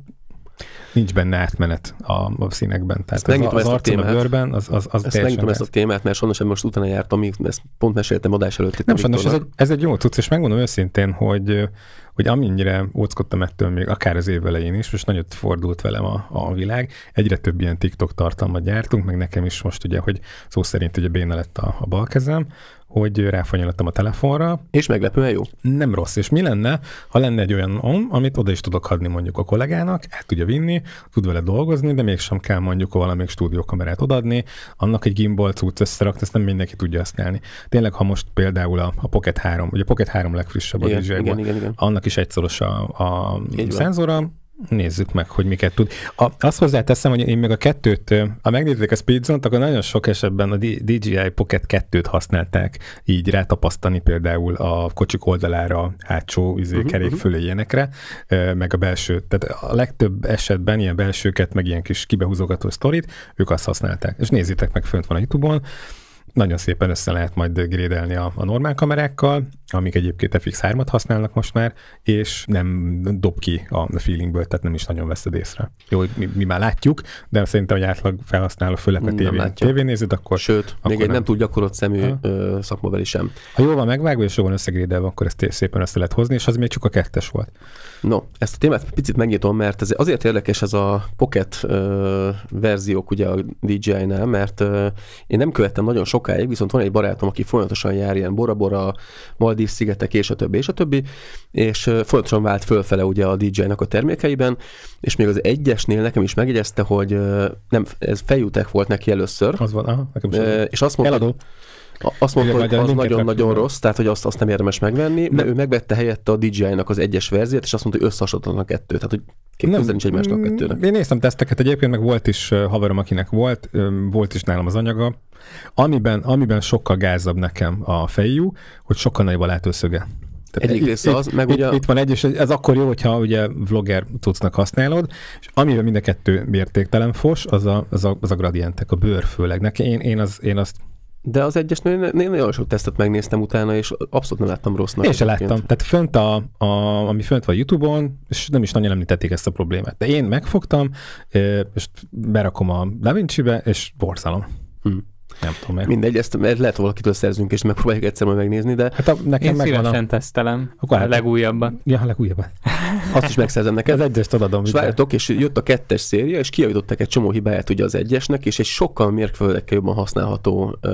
Nincs benne átmenet a, a színekben. Tehát ezt az, az, az a témát. a bőrben, az, az, az ezt teljesen ezt a témát, mert sajnos most utána jártam, ezt pont meséltem adás előtt. Nem sajnos, ez egy, ez egy jó tudsz, és megmondom őszintén, hogy, hogy amennyire óckodtam ettől még akár az év elején is, és nagyot fordult velem a, a világ, egyre több ilyen TikTok tartalmat gyártunk, meg nekem is most ugye, hogy szó szerint ugye béna lett a, a bal kezem, hogy ráfanyolottam a telefonra. És meglepően jó. Nem rossz. És mi lenne, ha lenne egy olyan om, amit oda is tudok adni mondjuk a kollégának, el tudja vinni, tud vele dolgozni, de mégsem kell mondjuk valamelyik stúdiókamerát odaadni, annak egy gimbal cucc összerakt, ezt nem mindenki tudja használni. Tényleg, ha most például a, a Pocket 3, ugye a Pocket 3 legfrissebb igen, a dj igen, igen, igen, annak is egyszoros a, a szenzora, Nézzük meg, hogy miket tud. A, azt hozzáteszem, hogy én még a kettőt, ha megnézzük a speedzont, akkor nagyon sok esetben a DJI Pocket 2-t használták így rátapasztani például a kocsik oldalára, hátsó izé, uh-huh, kerék uh-huh. fölé ilyenekre, meg a belső. Tehát a legtöbb esetben ilyen belsőket, meg ilyen kis kibehúzogató sztorit, ők azt használták. És nézzétek meg, fönt van a Youtube-on, nagyon szépen össze lehet majd grédelni a, a normál kamerákkal, amik egyébként FX3-at használnak most már, és nem dob ki a feelingből, tehát nem is nagyon veszed észre. Jó, hogy mi, mi már látjuk, de szerintem, hogy átlag felhasználó, főleg a tévén, nézed akkor... Sőt, akkor még egy nem, nem túl gyakorolt szemű ha? szakmabeli sem. Ha jól van megvágva és jól van összegrédelve, akkor ezt szépen össze lehet hozni, és az még csak a kettes volt. No, ezt a témát picit megnyitom, mert ez azért érdekes ez a pocket ö, verziók ugye a DJI-nál, mert ö, én nem követtem nagyon sokáig, viszont van egy barátom, aki folyamatosan jár ilyen Bora-Bora, Maldív-szigetek és a többi, és a többi, és ö, folyamatosan vált fölfele ugye a DJI-nak a termékeiben, és még az egyesnél nekem is megjegyezte, hogy ö, nem, ez fejútek volt neki először. Az van, aha, nekem is. Ö, és azt mondta, Eladó. Azt mondta, hogy az nagyon-nagyon rossz, tehát hogy azt, azt nem érdemes megvenni, mert ő megvette helyette a DJI-nak az egyes verziót, és azt mondta, hogy összehasonlítanak a kettőt. Tehát, hogy nem, nincs egymásnak a kettőnek. Mm, én néztem teszteket, egyébként meg volt is haverom, akinek volt, volt is nálam az anyaga, amiben, amiben sokkal gázabb nekem a fejjú, hogy sokkal nagyobb a látószöge. Tehát része itt, az, itt, ugye... Itt, van egy, és ez akkor jó, hogyha ugye vlogger tudsznak használod, és amiben mind a kettő mértéktelen fos, az a, az a, az a gradientek, a bőr főleg. én, én, az, én azt de az egyes én nagyon sok tesztet megnéztem utána, és abszolút nem láttam rossznak. Én se láttam. Tehát fönt a, a, ami fönt van YouTube-on, és nem is nagyon említették ezt a problémát. De én megfogtam, és berakom a DaVinci-be, és borzalom. Hmm. Nem tudom meg. Mindegy, ezt lehet valakitől szerzünk, és megpróbáljuk egyszer majd megnézni, de... Hát a, nekem Én megvan szívesen a... tesztelem. Akkor A hát- legújabban. Ja, a legújabban. Azt is megszerzem neked. Az egyest adom. És várjatok, és jött a kettes széria, és kiavították egy csomó hibáját ugye az egyesnek, és egy sokkal mérföldekkel jobban használható uh,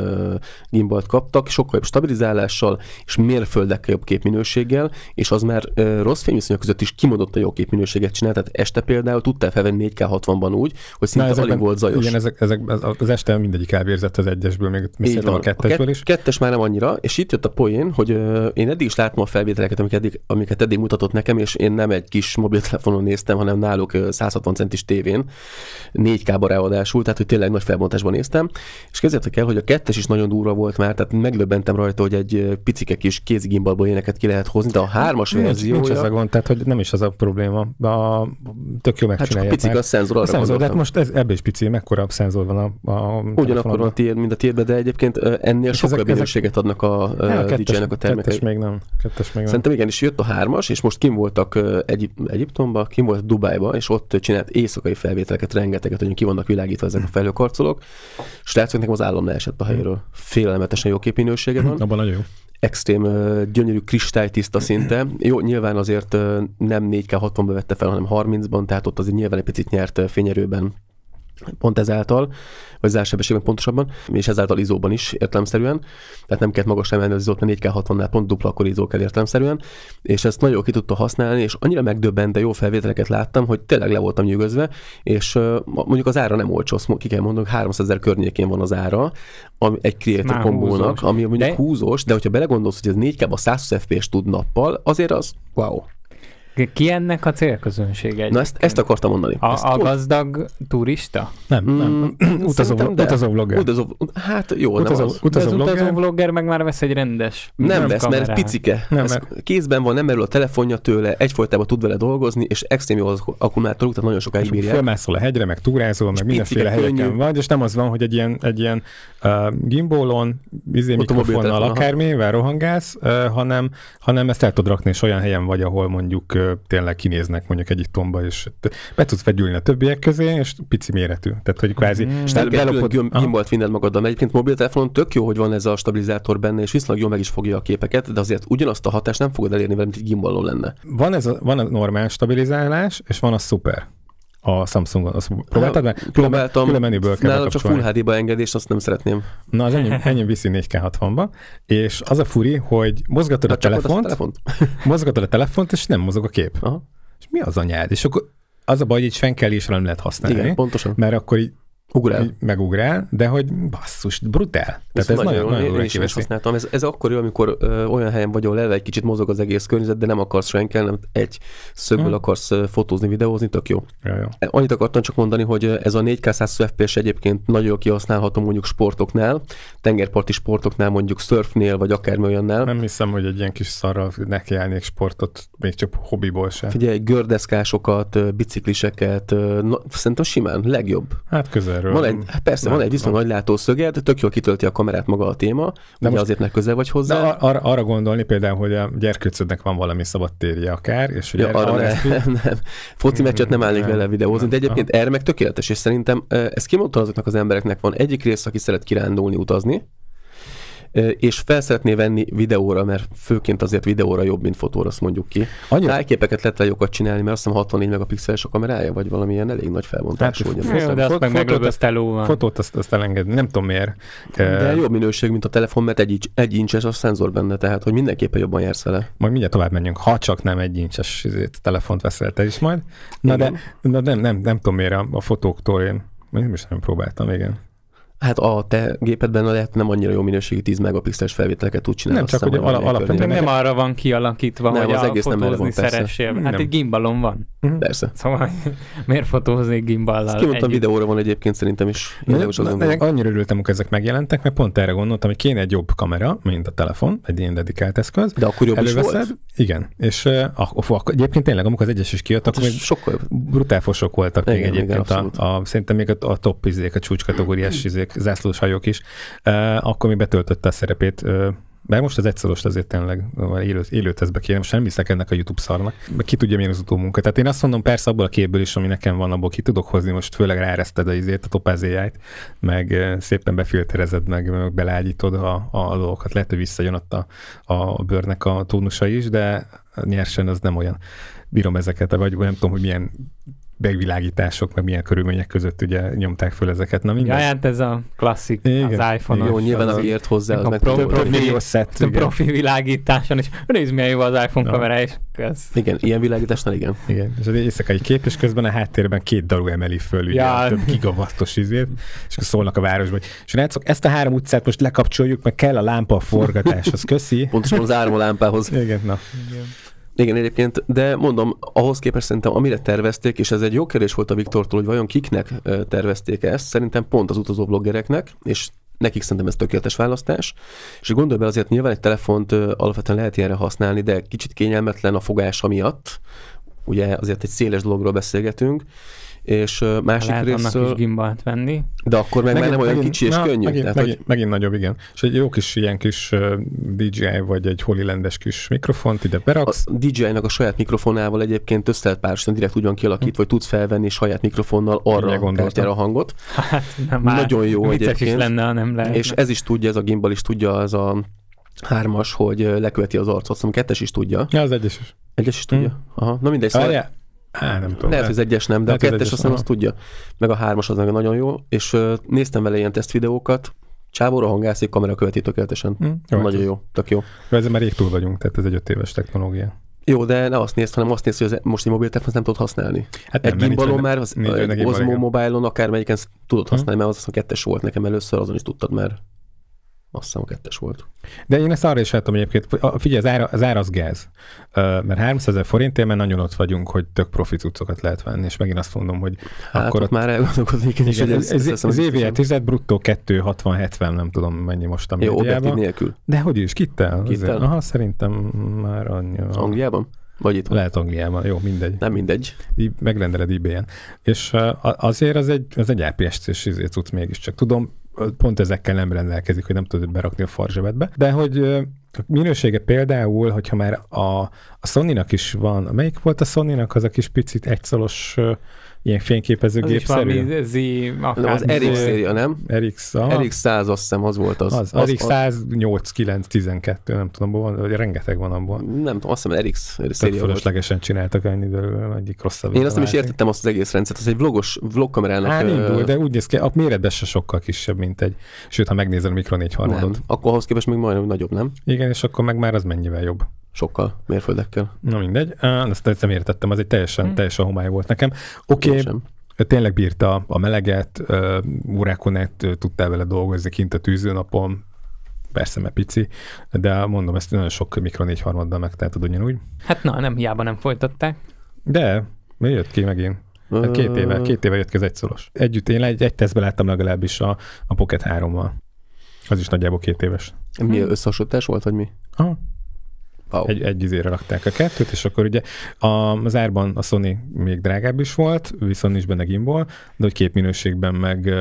gimbalt kaptak, sokkal jobb stabilizálással, és mérföldekkel jobb képminőséggel, és az már uh, rossz fényviszonyok között is a jó képminőséget csinált. Tehát este például tudtál felvenni 4K60-ban úgy, hogy szinte Na, ezekben, alig volt zajos. Igen, ezek, ezek, az este mindegyik elvérzett az egyesből, még Így van. a kettesből a is. Kettes már nem annyira, és itt jött a poén, hogy uh, én eddig is láttam a felvételeket, amiket eddig, amiket eddig mutatott nekem, és én nem nem egy kis mobiltelefonon néztem, hanem náluk 160 centis tévén, 4 k ráadásul, tehát hogy tényleg nagy felbontásban néztem. És kezdjétek el, hogy a kettes is nagyon durva volt már, tehát meglöbbentem rajta, hogy egy picike kis kézgimbalból éneket ki lehet hozni, de a hármas nincs, verziója... Nincs az a gond, tehát hogy nem is az a probléma. A, tök jó hát csak a picik a szenzor, a szenzor, hát most ez, ebbe is pici, mekkora szenzor van a, a Ugyanakkor van a tiéd, mint a tiédben, de egyébként ennél és sokkal ezek, minőséget ezek... adnak a, a, a, a termékei. Kettes még nem. Kettes még nem. Szerintem igen, és jött a hármas, és most kim voltak Egyip- Egyiptomba, kim volt Dubájba, és ott csinált éjszakai felvételeket, rengeteget, hogy ki vannak világítva ezek a felhőkarcolók. hogy nekem az állam leesett a helyről. Félelmetesen jó képminősége van. Abban nagyon jó extrém gyönyörű kristálytiszta szinte. Jó, nyilván azért nem 4K 60-ban vette fel, hanem 30-ban, tehát ott azért nyilván egy picit nyert fényerőben pont ezáltal, vagy zársebességben pontosabban, és ezáltal izóban is értelemszerűen. Tehát nem kellett magas emelni az izót, mert 4K60-nál pont dupla akkor izó kell értelemszerűen, és ezt nagyon ki tudta használni, és annyira megdöbbent, de jó felvételeket láttam, hogy tényleg le voltam nyűgözve, és uh, mondjuk az ára nem olcsó, ki kell mondanom, 300 ezer környékén van az ára ami egy Creator kombónak, ami mondjuk de... húzós, de hogyha belegondolsz, hogy ez 4K-ba 120 FPS tud nappal, azért az wow. Ki ennek a célközönsége? Na ezt, ezt akartam mondani. A, ezt, a gazdag turista? Nem, nem. Mm, utazó, de, utazó vlogger. Utazó, hát jó, utazó, nem az. Utazó, vlogger. utazó vlogger meg már vesz egy rendes Nem, vesz, kamerát. mert picike. Nem, ez mert... kézben van, nem erről a telefonja tőle, egyfolytában tud vele dolgozni, és extrém jó az akkumulátoruk, tehát nagyon sokáig bírják. Fölmászol a hegyre, meg túrázol, meg mindenféle helyeken könnyű. vagy, és nem az van, hogy egy ilyen, egy ilyen uh, gimbólon, izé, mikrofonnal, akármivel rohangálsz, uh, hanem, hanem ezt el tud rakni, és olyan helyen vagy, ahol mondjuk uh, tényleg kinéznek mondjuk egyik tomba, és be tudsz vegyülni a többiek közé, és pici méretű. Tehát, hogy kvázi... Mm. És nem kell belopod... gimbolt vinned magaddal, mert egyébként mobiltelefonon tök jó, hogy van ez a stabilizátor benne, és viszonylag jól meg is fogja a képeket, de azért ugyanazt a hatást nem fogod elérni, mint egy gimbalon lenne. Van ez a, van a normál stabilizálás, és van a szuper a Samsungon. Azt próbáltad meg? Próbáltam. Külön menüből kell csak Full hd engedést, azt nem szeretném. Na, az ennyi, ennyi viszi 4K60-ba, és az a furi, hogy mozgatod a, a telefont, a telefont. mozgatod a telefont, és nem mozog a kép. Aha. És mi az anyád? És akkor az a baj, hogy egy fenkelésre nem lehet használni. Igen, pontosan. Mert akkor így Ugrál. megugrál, de hogy basszus, brutál. Tehát ez nagyon, nagyon, nagyon én, én is, használtam. Ez, ez akkor jó, amikor ö, olyan helyen vagy, ahol egy kicsit mozog az egész környezet, de nem akarsz senkel, nem egy szögből hmm. akarsz fotózni, videózni, tök jó. Ja, jó. E, annyit akartam csak mondani, hogy ez a 4K 100 FPS egyébként nagyon jól kihasználható mondjuk sportoknál, tengerparti sportoknál, mondjuk surfnél, vagy akármi olyannál. Nem hiszem, hogy egy ilyen kis szarral nekiállnék sportot, még csak hobbiból sem. Figyelj, gördeszkásokat, bicikliseket, na, szerintem simán, legjobb. Hát közel erről. Van egy, hát persze, van egy viszont nagy látószöget, tök jól kitölti a kamerát maga a téma, de most, azért meg közel vagy hozzá. De ar- arra gondolni például, hogy a gyerkőcödnek van valami térje akár, és ugye ja, arra, arra ne, ezt... nem, nem. Foci meccset nem állnék vele videózni, de egyébként erre meg tökéletes, és szerintem ez kimondta azoknak az embereknek van egyik rész, aki szeret kirándulni, utazni, és fel szeretné venni videóra, mert főként azért videóra jobb, mint fotóra, azt mondjuk ki. Annyira? Tájképeket lehet legyokat csinálni, mert azt hiszem 64 megapixeles a kamerája, vagy valamilyen elég nagy felbontású. Hát, ugye, jó, de azt meg meglöbözte lóval. Fotót azt, azt elengedni, nem tudom miért. De jobb minőség, mint a telefon, mert egy, egy incses a szenzor benne, tehát hogy mindenképpen jobban jársz vele. Majd mindjárt tovább menjünk, ha csak nem egy incses telefont veszel te is majd. Na Igen. de na, nem, nem, nem, nem tudom miért a, a fotóktól én még nem is nem próbáltam, igen. Hát a te gépedben lehet nem annyira jó minőségű 10 megapixeles felvételeket tud csinálni. Nem csak, hogy al- alapvetően nem arra van kialakítva, nem, hogy az egész nem fotózni szeressél. Hát egy gimbalom van. Mhm. Persze. Szóval miért fotóznék gimballal? Ezt kimondtam videóra van egyébként szerintem is. annyira örültem, hogy ezek megjelentek, mert pont erre gondoltam, hogy kéne egy jobb kamera, mint a telefon, egy ilyen dedikált eszköz. De akkor jobb is volt. Igen. És uh, akkor, egyébként tényleg, amikor az egyes is kijött, hát akkor még sokkal brutál fosok voltak még egyébként. a, szerintem még a, a top izék, a csúcskategóriás izék ezek zászlós hajók is, akkor még betöltötte a szerepét Mert most az egyszoros azért tényleg élő, élő teszbe kérem, most nem hiszek ennek a YouTube szarnak. Ki tudja, milyen az utómunka. Tehát én azt mondom, persze abból a képből is, ami nekem van, abból ki tudok hozni, most főleg ráereszted a izét, a topáz meg szépen befilterezed, meg, meg belágyítod a, a, dolgokat. Lehet, hogy visszajön ott a, a bőrnek a tónusa is, de nyersen az nem olyan. Bírom ezeket, vagy nem tudom, hogy milyen megvilágítások, meg milyen körülmények között ugye nyomták föl ezeket. Na mindegy. Ja, hát ez a klasszik, igen. az iPhone. Jó, nyilván az, ért hozzá, az meg profi, profi, set, a profi világításon, és nézd milyen jó az iPhone no. kamera, és kösz. Igen, ilyen világításnál igen. Igen, és az egy éjszakai kép, és közben a háttérben két daru emeli föl, ugye, ja. több gigavasztos izért, és akkor szólnak a városban. És látszok, ezt a három utcát most lekapcsoljuk, meg kell a lámpa a forgatáshoz, köszi. Pontosan az áram a lámpához. Igen, na. Igen. Igen, egyébként, de mondom, ahhoz képest szerintem amire tervezték, és ez egy jó kérdés volt a Viktortól, hogy vajon kiknek tervezték ezt, szerintem pont az utazó bloggereknek, és nekik szerintem ez tökéletes választás. És gondolj be azért nyilván egy telefont alapvetően lehet erre használni, de kicsit kényelmetlen a fogása miatt, ugye azért egy széles dologról beszélgetünk, és másik Lehet részről... annak is gimbalt venni. De akkor meg megint, nem olyan megint, kicsi és na, könnyű. Megint, tehát, megint, hogy... megint nagyobb, igen. És egy jó kis ilyen kis DJI vagy egy holilendes kis mikrofont ide beraksz. A DJI-nak a saját mikrofonával egyébként összelt lehet direkt úgy van kialakítva, hm. tudsz felvenni saját mikrofonnal arra a kártyára a hangot. Hát, nem Nagyon jó egyébként. Is lenne, ha nem lehetne. És ez is tudja, ez a gimbal is tudja, az a hármas, hogy leköveti az arcot, szóval kettes is tudja. Ja, az egyes is. Egyes is tudja? Hm. Aha, na mindegy, szóval... Ah, yeah. Á, nem tudom. Lehet, hogy az egyes nem, de Lehet, a kettes azt nem azt tudja. Meg a hármas az meg nagyon jó, és néztem vele ilyen videókat, Csávóra hangászik, kamera követi tökéletesen. Hm, jó, nagyon jó, tök jó. jó. Ezzel már rég túl vagyunk, tehát ez egy öt éves technológia. Jó, de ne azt nézd, hanem azt nézd, hogy az e- most egy mobiltelefon nem tudod használni. Hát egy gimbalon már, az, egy Osmo mobilon, akármelyiken tudod hm. használni, hm. mert az, az a kettes volt nekem először, azon is tudtad már azt hiszem a kettes volt. De én ezt arra is láttam egyébként, figyelj, az ára, az, ára az gáz. Mert 300 ezer forintért mert nagyon ott vagyunk, hogy tök profi cuccokat lehet venni, és megint azt mondom, hogy hát akkor ott, ott már kell is, hogy ez, ez, ez, az évi tized bruttó 2, 60, 70, nem tudom mennyi most a Jó, objektív nélkül. De hogy is, kittel? kittel? Aha, szerintem már annyi. Angliában? Vagy itt? Lehet Angliában, jó, mindegy. Nem mindegy. megrendeled ebay-en. És azért az egy, az egy APS-c és izé cucc mégiscsak. Tudom, pont ezekkel nem rendelkezik, hogy nem tudod berakni a farzsebetbe. de hogy a minősége például, hogyha már a, a Sony-nak is van, melyik volt a Sony-nak az a kis picit egyszolos ilyen fényképezőgép az szerű. Z, akár, az Erik széria, nem? Erik aha. RX 100 azt hiszem az volt az. az, az RX 108, 9, 12, nem tudom, van, vagy rengeteg van abban. Nem tudom, azt hiszem Erik széria fölöslegesen csináltak ennyi belőle, egyik rosszabb. Én azt nem is értettem azt az egész rendszert, az egy vlogos, vlogkamerának. Hát indul, de úgy néz ki, a méretben se sokkal kisebb, mint egy, sőt, ha megnézel a Mikro 4 harmadot. Akkor ahhoz képest még majdnem nagyobb, nem? Igen, és akkor meg már az mennyivel jobb sokkal mérföldekkel. Na mindegy, ezt nem értettem, az egy teljesen, mm. teljesen homály volt nekem. Oké, okay, tényleg bírta a meleget, órákon át tudtál vele dolgozni kint a tűzőnapon, persze, mert pici, de mondom, ezt nagyon sok mikro négyharmaddal megteheted ugyanúgy. Hát na, nem hiába nem folytatták. De, mi jött ki megint? Hát két éve, két éve jött ki az egyszoros. Együtt én egy, egy tesztbe láttam legalábbis a, a Pocket 3-mal. Az is nagyjából két éves. Mi hmm. összehasonlítás volt, vagy mi? Aha. Wow. Egy, egy izére rakták a kettőt, és akkor ugye a, az árban a Sony még drágább is volt, viszont is benne gimbal, de hogy képminőségben meg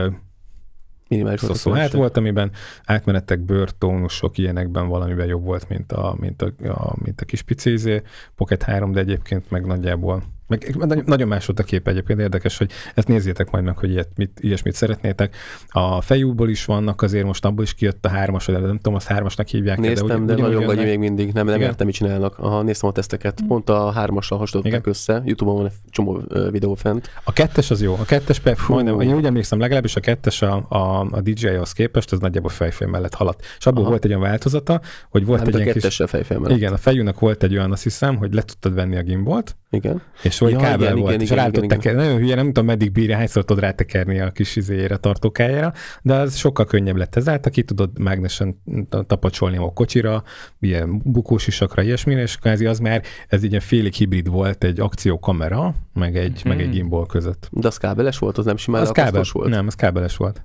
minimális hát volt, amiben átmenetek, bőrtónusok, ilyenekben valamiben jobb volt, mint a, mint a, a, mint a kis picézé, Pocket 3, de egyébként meg nagyjából meg nagyon más volt a kép egyébként, érdekes, hogy ezt nézzétek majd meg, hogy ilyet, mit, ilyesmit szeretnétek. A fejúból is vannak, azért most abból is kijött a hármas, vagy nem tudom, azt hármasnak hívják. Néztem, de, ugye, de nagyon vagy még mindig, nem, nem értem, mit csinálnak. Aha, néztem a teszteket, mhm. pont a hármassal hasonlították össze. Youtube-on van egy csomó videó fent. A kettes az jó, a kettes, fú, majdnem, én úgy emlékszem, legalábbis a kettes a, a, a dj hoz képest, az nagyjából fejfél mellett haladt. És abból Aha. volt egy olyan változata, hogy volt hát, egy a ilyen kis... a fejfél mellett. Igen, a fejűnek volt egy olyan, azt hiszem, hogy le tudtad venni a gimbolt. Igen. És is, vagy ja, kábel igen, volt, igen, és igen, rá igen, teker, nagyon hülye, nem tudom meddig bírja, hányszor tudod rátekerni a kis izére, tartókájára, de az sokkal könnyebb lett ez ki tudod mágnesen tapacsolni a kocsira, ilyen bukós isakra, ilyesmire, és kázi az már, ez egy ilyen félig hibrid volt, egy akciókamera, meg egy, hmm. meg egy mhm. gimbal között. De az kábeles volt, az nem simán az kábel, volt? Nem, az kábeles volt.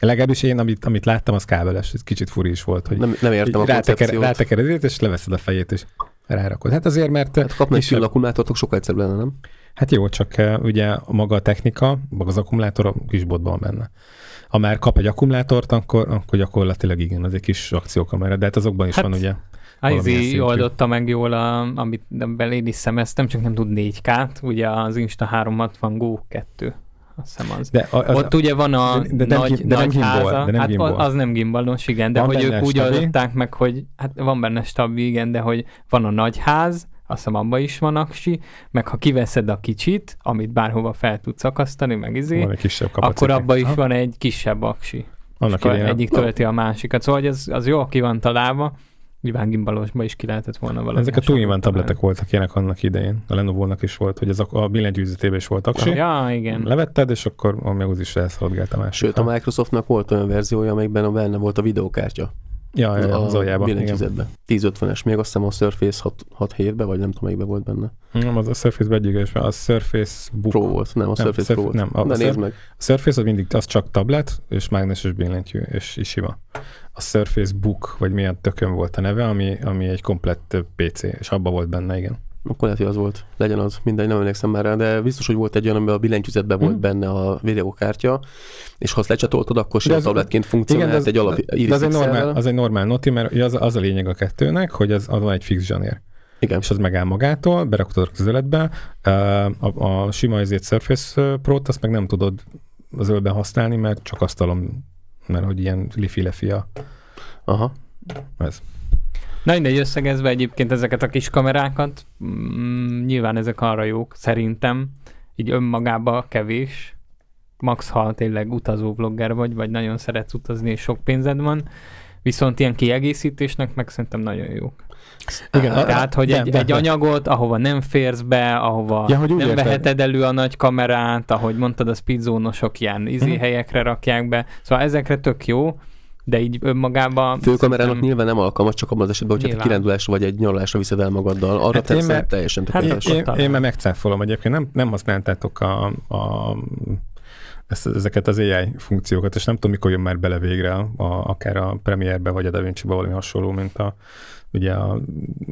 Legalábbis én, amit, amit láttam, az kábeles, ez kicsit furi is volt, hogy nem, nem értem a rátekered, ráteker és leveszed a fejét, és rárakod. Hát azért, mert... Hát kapni egy külön akkumulátortok sokkal egyszerűbb lenne, nem? Hát jó, csak eh, ugye a maga a technika, maga az akkumulátor a kis botban benne. Ha már kap egy akkumulátort, akkor, akkor gyakorlatilag igen, az egy kis akciókamera, de hát azokban is hát, van ugye. Ázi oldotta meg jól, a, amit én is szemeztem, csak nem tud 4K-t, ugye az Insta 360 Go 2 azt hiszem az. De az Ott ugye van a de, de nagy, nem, de nagy nem háza. Gimbal, de nem hát gimbal. az nem gimbalos, igen, de van hogy ők úgy adották meg, hogy hát van benne stabil igen, de hogy van a nagy ház, azt hiszem abban is van aksi, meg ha kiveszed a kicsit, amit bárhova fel tudsz akasztani, meg izé, akkor abban is van egy kisebb aksi. Annak és egyik tölti a másikat. Szóval hogy az, az jól ki van találva, Nyilván gimbalosba is ki lehetett volna valami. Ezek a túlnyilván tabletek talán. voltak ilyenek annak idején. A lenovo is volt, hogy ez a, a billentyűzetében is volt aksi. Ja, igen. Mm, levetted, és akkor ami az is elszaladgált a másik. Sőt, a Microsoftnak volt olyan verziója, amelyben a benne volt a videókártya. Ja, ja a az aljában. Billentyűzetben. 1050-es, még azt hiszem a Surface 6, 6 7 vagy nem tudom, melyikben volt benne. Nem, az a Surface begyégés, a Surface Book. Pro volt, nem, a nem, Surface Pro volt. Nem, a, De a nézd meg. A Surface az mindig, az csak tablet, és mágneses billentyű, és, is sima a Surface Book, vagy milyen tökön volt a neve, ami, ami egy komplett PC, és abba volt benne, igen. Akkor lehet, hogy az volt. Legyen az, mindegy, nem emlékszem már rá, de biztos, hogy volt egy olyan, amiben a billentyűzetben hmm. volt mhm. benne a videókártya, és ha azt lecsatoltad, akkor sem tabletként funkcionált igen, az, egy alap Iris az, egy normál, az egy normál noti, mert az, az a lényeg a kettőnek, hogy az, az van egy fix zsanér. Igen. És az megáll magától, berakod a közöletbe, a, a sima ezért Surface Pro-t, azt meg nem tudod az ölben használni, mert csak asztalon mert hogy ilyen lifi a... Aha. Ez. Na mindegy, összegezve egyébként ezeket a kis kamerákat, mm, nyilván ezek arra jók, szerintem, így önmagába kevés. Max, ha tényleg utazó vlogger vagy, vagy nagyon szeretsz utazni és sok pénzed van, Viszont ilyen kiegészítésnek meg szerintem nagyon jók. Igen, a, Tehát, hogy nem, egy, nem, egy anyagot, ahova nem férsz be, ahova ja, hogy nem veheted elő a nagy kamerát, ahogy mondtad, a speedzónosok ilyen izi mm-hmm. helyekre rakják be. Szóval ezekre tök jó, de így önmagában... Főkamerának szerintem... nyilván nem alkalmas, csak abban az esetben, hogyha egy kirándulás vagy egy nyaralásra viszed el magaddal, arra hát teszel teljesen tökéletes. Hát én, én, én, én már megcáfolom egyébként, nem, nem használtátok a, a ezt, ezeket az AI funkciókat, és nem tudom, mikor jön már bele végre, a, akár a Premierbe vagy a vinci be valami hasonló, mint a, ugye a,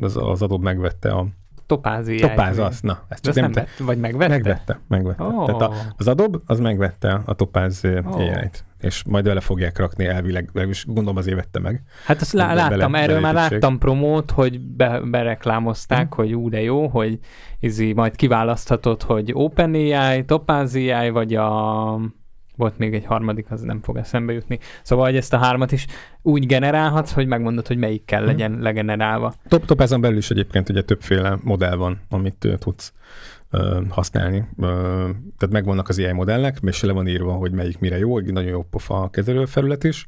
az, az adóbb megvette a, Topázi. Topáz, az, na. Ezt csak nem, nem vett, vagy megvette? Megvette, megvette. Oh. Tehát a, oh. az adob, az megvette a Topáz oh. ai és majd vele fogják rakni elvileg, és gondolom azért vette meg. Hát azt lá- láttam, bele, erről már láttam promót, hogy be- bereklámozták, hmm. hogy ú, de jó, hogy izi, majd kiválaszthatod, hogy OpenAI, Topaz vagy a volt még egy harmadik, az nem fog eszembe jutni. Szóval, hogy ezt a hármat is úgy generálhatsz, hogy megmondod, hogy melyik kell mhm. legyen legenerálva. Top-top ezen belül is egyébként ugye többféle modell van, amit tudsz használni. Tehát megvannak az AI modellek, és le van írva, hogy melyik mire jó, egy nagyon jó pofa kezelőfelület is,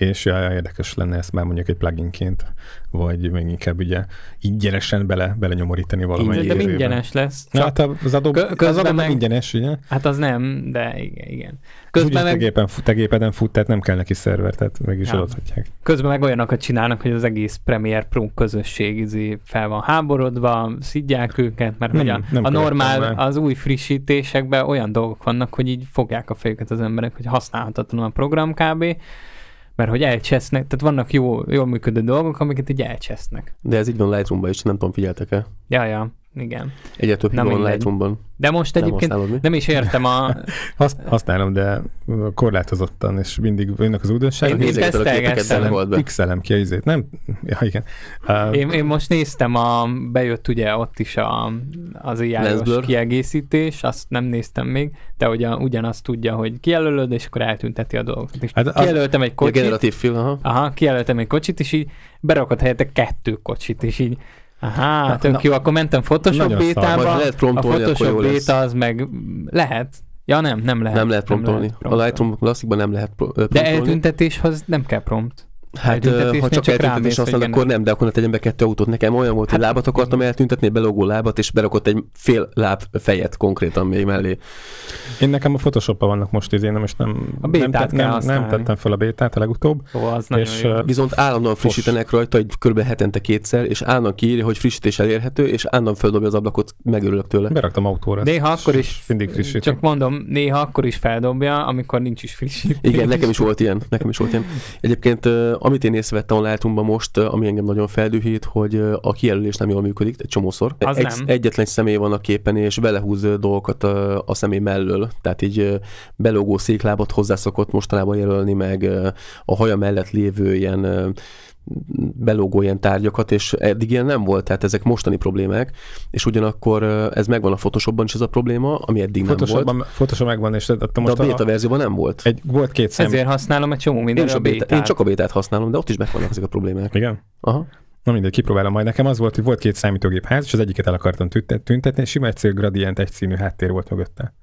és jaj, érdekes lenne ezt már mondjuk egy pluginként, vagy még inkább ugye ingyenesen bele, bele nyomorítani valamelyik De ingyenes lesz. Na, hát az Adobe, Kö- az Adobe meg, ingyenes, ugye? Hát az nem, de igen. igen. Közben meg... te, fut, te gépeden fut, tehát nem kell neki szerver, tehát meg is ja. adhatják. Közben meg olyanokat csinálnak, hogy az egész Premiere Pro közösség izé fel van háborodva, szidják őket, mert nem, nem a normál, már. az új frissítésekben olyan dolgok vannak, hogy így fogják a fejüket az emberek, hogy használhatatlan a program kb mert hogy elcsesznek, tehát vannak jó, jól működő dolgok, amiket így elcsesznek. De ez így van lightroom is, nem tudom, figyeltek-e? Ja, ja. Igen. több nem van Lightroom-ban. De most nem egyébként mi nem is értem a... Hasz, használom, de korlátozottan, és mindig vannak az újdonságok. Én, én tesztelgettem. Pixelem ki a izét. Nem? Ja, igen. Uh, én, én, most néztem, a, bejött ugye ott is a, az ilyen kiegészítés, azt nem néztem még, de ugye ugyanazt tudja, hogy kijelölöd, és akkor eltünteti a dolgot. hát kijelöltem egy kocsit. A generatív film, aha. aha. kijelöltem egy kocsit, és így berakott helyette kettő kocsit, és így Aha, hát, tök na, jó, akkor mentem Photoshop bétába, a Photoshop béta az meg lehet, Ja nem, nem lehet. Nem lehet promptolni. Nem lehet prompt. A Lightroom klasszikban nem lehet promptolni. De eltüntetéshoz nem kell prompt. Hát, ha csak, csak eltüntetés aztán, akkor nem, de akkor ne tegyem be kettő autót. Nekem olyan volt, hogy hát, lábat akartam eltüntetni, belogó lábat, és berakott egy fél láb fejet konkrétan még mellé. Én nekem a photoshop vannak most izé, nem, és nem, a nem, tett, nem, nem, tettem fel a bétát a legutóbb. Ó, az és, jó. viszont állandóan frissítenek Fos. rajta, egy kb. hetente kétszer, és állandóan kiírja, hogy frissítés elérhető, és állandóan földobja az ablakot, megörülök tőle. Beraktam autóra. Néha akkor is, mindig frissítés. csak mondom, néha akkor is feldobja, amikor nincs is frissítés. Igen, nekem is volt ilyen. Nekem is volt ilyen. Egyébként amit én észrevettem a látumban most, ami engem nagyon feldühít, hogy a kijelölés nem jól működik, egy csomószor. Az egy, nem. Egyetlen személy van a képen, és belehúz dolgokat a, a személy mellől, tehát így belógó széklábat hozzászokott mostanában jelölni, meg a haja mellett lévő ilyen belógó ilyen tárgyakat, és eddig ilyen nem volt, tehát ezek mostani problémák, és ugyanakkor ez megvan a Photoshopban is ez a probléma, ami eddig nem volt. Photoshop megvan, és most de a beta a... verzióban nem volt. Egy, volt két szem. Ezért használom egy csomó minden én, a bétát. én csak a bétát használom, de ott is megvannak ezek a problémák. Igen? Aha. Na mindegy, kipróbálom majd. Nekem az volt, hogy volt két számítógép ház, és az egyiket el akartam tüntetni, és sima egyszer gradient egy színű háttér volt mögötte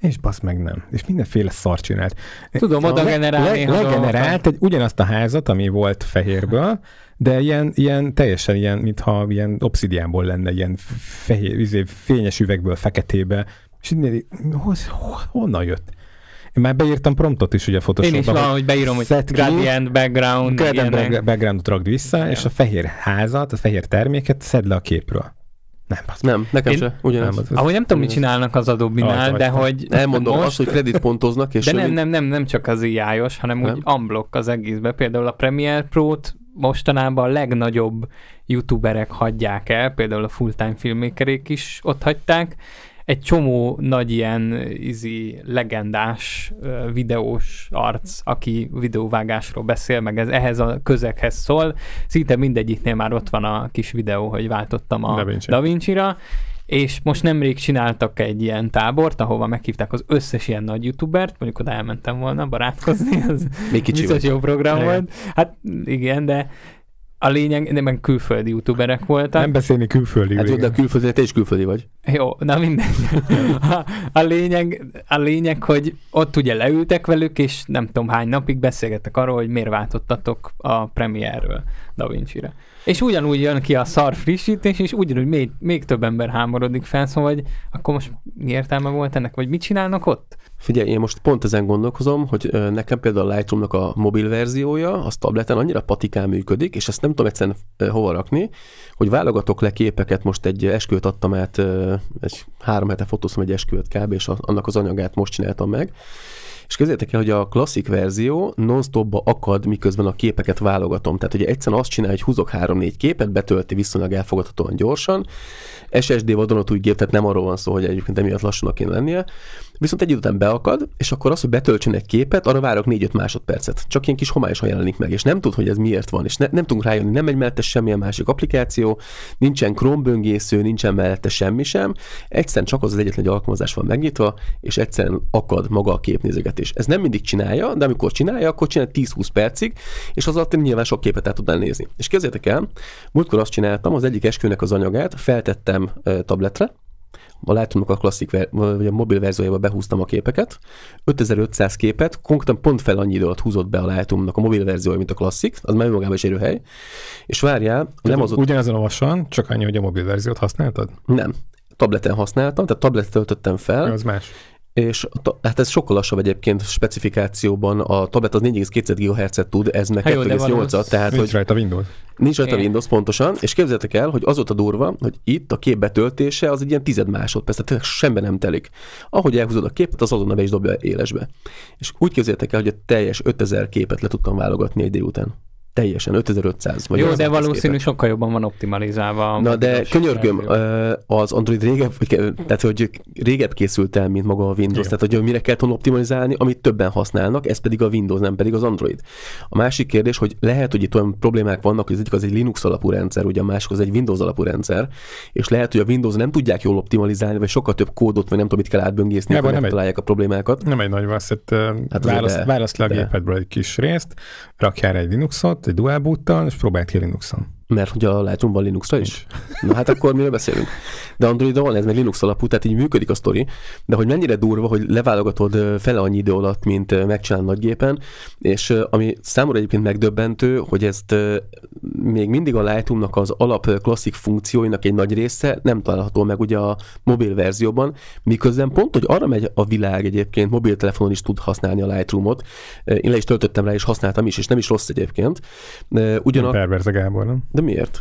és basz meg nem. És mindenféle szar csinált. Tudom, oda generálni. Le, le, legenerált egy ugyanazt a házat, ami volt fehérből, de ilyen, ilyen teljesen ilyen, mintha ilyen obszidiánból lenne, ilyen fehér, izé, fényes üvegből feketébe. És így, honnan jött? Én már beírtam promptot is ugye Photoshopba. Én is van, hogy beírom, hogy gradient, background. Gradient, backgroundot rakd vissza, Igen. és a fehér házat, a fehér terméket szed le a képről. Nem, az nem, nekem én, sem. Ugyanaz. Nem, az, az, Ahogy nem tudom, mit csinálnak az Adobe-nál, de hogy... Nem mondom, most... azt, hogy kreditpontoznak, és... De nem, nem, nem, nem csak az ai hanem nem? úgy unblock az egészbe. Például a Premiere Pro-t mostanában a legnagyobb youtuberek hagyják el, például a full-time filmmakerék is ott hagyták, egy csomó nagy ilyen izi legendás videós arc, aki videóvágásról beszél, meg ez ehhez a közeghez szól. Szinte mindegyiknél már ott van a kis videó, hogy váltottam a Da, Vinci. ra és most nemrég csináltak egy ilyen tábort, ahova meghívták az összes ilyen nagy youtubert, mondjuk oda elmentem volna barátkozni, az Még kicsi biztos volt. jó program volt. Hát igen, de a lényeg, nem külföldi youtuberek voltak. Nem beszélni külföldi. Hát oda külföldi, te is külföldi vagy. Jó, na mindegy. A, a, lényeg, a lényeg, hogy ott ugye leültek velük, és nem tudom hány napig beszélgettek arról, hogy miért váltottatok a premierről Da Vinci-re. És ugyanúgy jön ki a szar frissítés, és ugyanúgy még, még több ember hámorodik fel, szóval hogy akkor most mi értelme volt ennek, vagy mit csinálnak ott? Figyelj, én most pont ezen gondolkozom, hogy nekem például a Lightroom-nak a mobil verziója, az tableten annyira patikán működik, és ezt nem tudom egyszerűen hova rakni, hogy válogatok le képeket, most egy esküvőt adtam át, egy három hete fotóztam egy esküvőt kb, és annak az anyagát most csináltam meg, és képzeljétek el, hogy a klasszik verzió non stop akad, miközben a képeket válogatom. Tehát ugye egyszerűen azt csinál, hogy húzok 3-4 képet, betölti viszonylag elfogadhatóan gyorsan. SSD vadonatúj gép, tehát nem arról van szó, hogy egyébként emiatt lassúnak kéne lennie viszont egy idő után beakad, és akkor az, hogy betöltsön egy képet, arra várok 4-5 másodpercet. Csak ilyen kis homályosan jelenik meg, és nem tud, hogy ez miért van, és ne, nem tudunk rájönni, nem megy mellette semmilyen másik applikáció, nincsen Chrome böngésző, nincsen mellette semmi sem, egyszerűen csak az az egyetlen egy alkalmazás van megnyitva, és egyszerűen akad maga a képnézegetés. Ez nem mindig csinálja, de amikor csinálja, akkor csinál 10-20 percig, és az alatt nyilván sok képet el tudnál nézni. És kezdjétek el, múltkor azt csináltam, az egyik eskőnek az anyagát feltettem tabletre, a Lightroom-nak a klasszik, vagy a mobil verziójába behúztam a képeket, 5500 képet, konkrétan pont fel annyi idő alatt húzott be a lightroom a mobil verziója, mint a klasszik, az már magában is hely. és várjál, nem az ott... Ugyanezen vasan, csak annyi, hogy a mobil verziót használtad? Nem. Tableten használtam, tehát tabletet töltöttem fel. Ez más. És hát ez sokkal lassabb egyébként specifikációban, a tablet az 4,2 GHz-et tud, ez meg 2,8-at, hát tehát nincs hogy... rajta Windows. Nincs rajta Windows, pontosan, és képzeljétek el, hogy az volt a durva, hogy itt a kép betöltése az egy ilyen tized másodperc, tehát semben nem telik. Ahogy elhúzod a képet, az azonnal be is dobja élesbe. És úgy képzeljétek el, hogy a teljes 5000 képet le tudtam válogatni egy délután teljesen 5500. Vagy Jó, de valószínű sokkal jobban van optimalizálva. Na de könyörgöm, az Android régebb, tehát hogy régebb készült el, mint maga a Windows, Jó. tehát hogy mire kell tudni optimalizálni, amit többen használnak, ez pedig a Windows, nem pedig az Android. A másik kérdés, hogy lehet, hogy itt olyan problémák vannak, hogy az egyik az egy Linux alapú rendszer, ugye a másik az egy Windows alapú rendszer, és lehet, hogy a Windows nem tudják jól optimalizálni, vagy sokkal több kódot, vagy nem tudom, mit kell átböngészni, nem, nem egy, találják a problémákat. Nem egy nagy vász, hát választ, választ le a gépedből egy kis részt, rakjál egy Linuxot, egy dual boot és próbáld ki Linuxon. Mert hogy a Lightroom van Linuxra is? Na hát akkor miről beszélünk? De android van ez, meg Linux alapú, tehát így működik a sztori, de hogy mennyire durva, hogy leválogatod fele annyi idő alatt, mint nagy nagygépen, és ami számomra egyébként megdöbbentő, hogy ezt még mindig a Lightroomnak az alap klasszik funkcióinak egy nagy része nem található meg ugye a mobil verzióban, miközben pont, hogy arra megy a világ egyébként, mobiltelefonon is tud használni a Lightroomot. Én le is töltöttem rá, és használtam is, és nem is rossz egyébként. Ugyanak... Perverze Gábor, nem? De miért?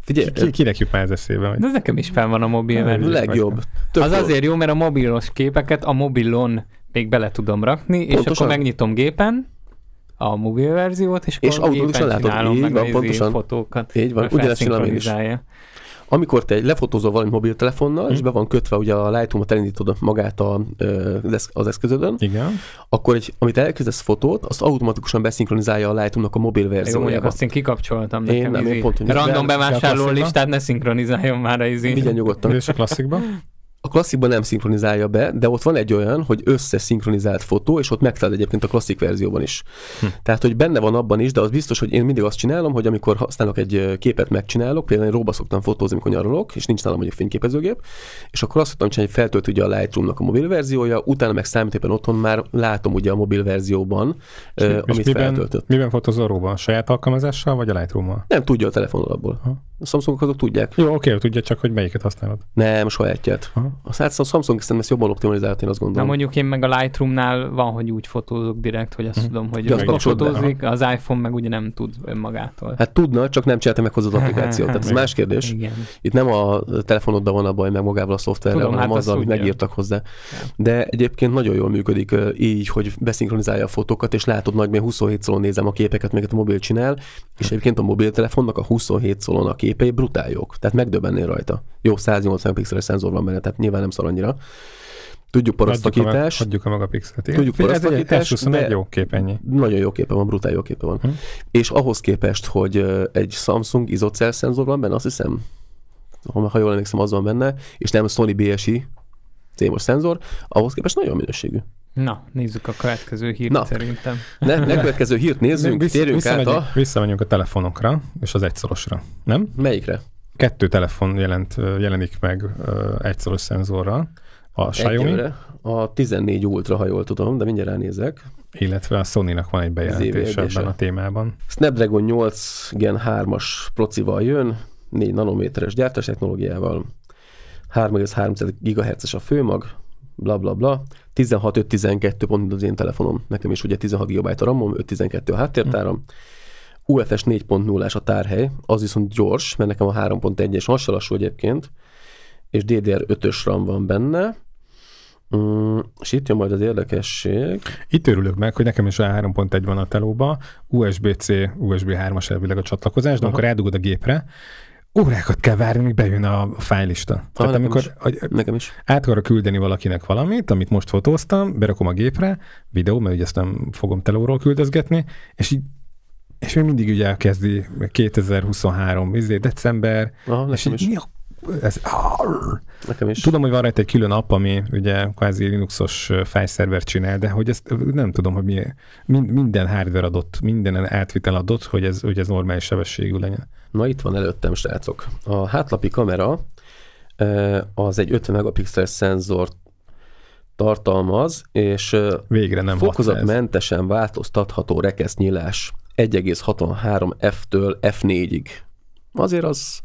Figyelj, ki, kinek jut már ez eszébe? Vagy? De ez nekem is fel van a mobil. A hát, legjobb. Tök az jó. azért jó, mert a mobilos képeket a mobilon még bele tudom rakni, pontosan. és akkor megnyitom gépen a mobil verziót, és, és akkor és gépen látod, így van, izé pontosan. fotókat. Így van, ugyanezt csinálom én is amikor te lefotózol valami mobiltelefonnal, mm. és hm. be van kötve, ugye a Lightroom-ot elindítod magát a, az eszközödön, Igen. akkor egy, amit elkezdesz fotót, azt automatikusan beszinkronizálja a Lightroom-nak a mobil verziójával. Jó, azt én kikapcsoltam. Nekem én nem, én pont, Random bevásárló listát ne szinkronizáljon már a izé. Vigyen nyugodtan. És a klasszikba? a klasszikban nem szinkronizálja be, de ott van egy olyan, hogy összeszinkronizált fotó, és ott megtalálod egyébként a klasszik verzióban is. Hm. Tehát, hogy benne van abban is, de az biztos, hogy én mindig azt csinálom, hogy amikor használok egy képet, megcsinálok, például én róba szoktam fotózni, amikor nyaralok, és nincs nálam mondjuk fényképezőgép, és akkor azt szoktam csinálni, hogy feltölt ugye a Lightroom-nak a mobil verziója, utána meg számítépen otthon már látom ugye a mobil verzióban, és, uh, és amit miben, feltöltött. Miben fotózol róba? Saját alkalmazással, vagy a Lightroom-mal? Nem, tudja a telefonodból. Ha. A Samsungok azok tudják. Jó, oké, tudja csak, hogy melyiket használod. Nem, sajátját. Aha. A, hát szóval Samsung szerintem ezt jobban optimalizált, én azt gondolom. Na mondjuk én meg a Lightroom-nál van, hogy úgy fotózok direkt, hogy azt hm. tudom, hogy az fotózik, az iPhone meg ugye nem tud önmagától. Hát tudna, csak nem csinálta meg hozzá az applikációt. Tehát ez más kérdés. Igen. Itt nem a telefonoddal van a baj, meg magával a szoftverrel, tudom, hanem hát azzal, amit megírtak hozzá. De egyébként nagyon jól működik így, hogy beszinkronizálja a fotókat, és látod majd, milyen 27 szolon nézem a képeket, meg a mobil csinál, és egyébként a mobiltelefonnak a 27 szolon a képei brutáljuk. Tehát megdöbbennél rajta. Jó 180 pixeles szenzor van benne, tehát nyilván nem szar annyira. Tudjuk parasztakítás. Hagyjuk a, a maga pixelt. Igen. Tudjuk parasztakítás. Ez egy jó kép ennyi. Nagyon jó képe van, brutál jó képe van. Hm. És ahhoz képest, hogy egy Samsung izocell szenzor van benne, azt hiszem, ha jól emlékszem, az van benne, és nem Sony BSI cémos szenzor, ahhoz képest nagyon minőségű. Na, nézzük a következő hírt Na. szerintem. Ne, ne következő hírt nézzünk, vissza, térjünk vissza át a... Visszamegyünk a telefonokra, és az egyszorosra, nem? Melyikre? kettő telefon jelent, jelenik meg egyszoros szenzorral. A Xiaomi. Egyelőre a 14 Ultra, ha jól tudom, de mindjárt ránézek. Illetve a Sony-nak van egy bejelentés ebben a témában. Snapdragon 8 Gen 3-as procival jön, 4 nanométeres gyártás technológiával, 3,3 GHz-es a főmag, bla bla bla, 16 5 pont az én telefonom, nekem is ugye 16 GB a RAM-om, 5 a háttértáram, hmm UFS 40 es a tárhely, az viszont gyors, mert nekem a 3.1-es hasonló lassú egyébként, és DDR 5-ös RAM van benne, Mm, és itt jön majd az érdekesség. Itt örülök meg, hogy nekem is a 3.1 van a telóba, USB-C, USB 3-as elvileg a csatlakozás, de Aha. amikor rádugod a gépre, órákat kell várni, míg bejön a fájlista. Ha, Tehát nekem amikor is. Agy- nekem is. át akarok küldeni valakinek valamit, amit most fotóztam, berakom a gépre, videó, mert ugye ezt nem fogom telóról küldözgetni, és így és még mindig ugye elkezdi 2023 izé, december, Aha, és is. mi a ez, Nekem is. Tudom, hogy van rajta egy külön app, ami ugye kvázi Linuxos fájszervert csinál, de hogy ezt nem tudom, hogy mi, minden hardware adott, minden átvitel adott, hogy ez, hogy ez normális sebességű legyen. Na itt van előttem, srácok. A hátlapi kamera az egy 50 megapixel szenzort tartalmaz, és Végre nem fokozatmentesen változtatható rekesznyílás 1,63 F-től F4-ig. Azért az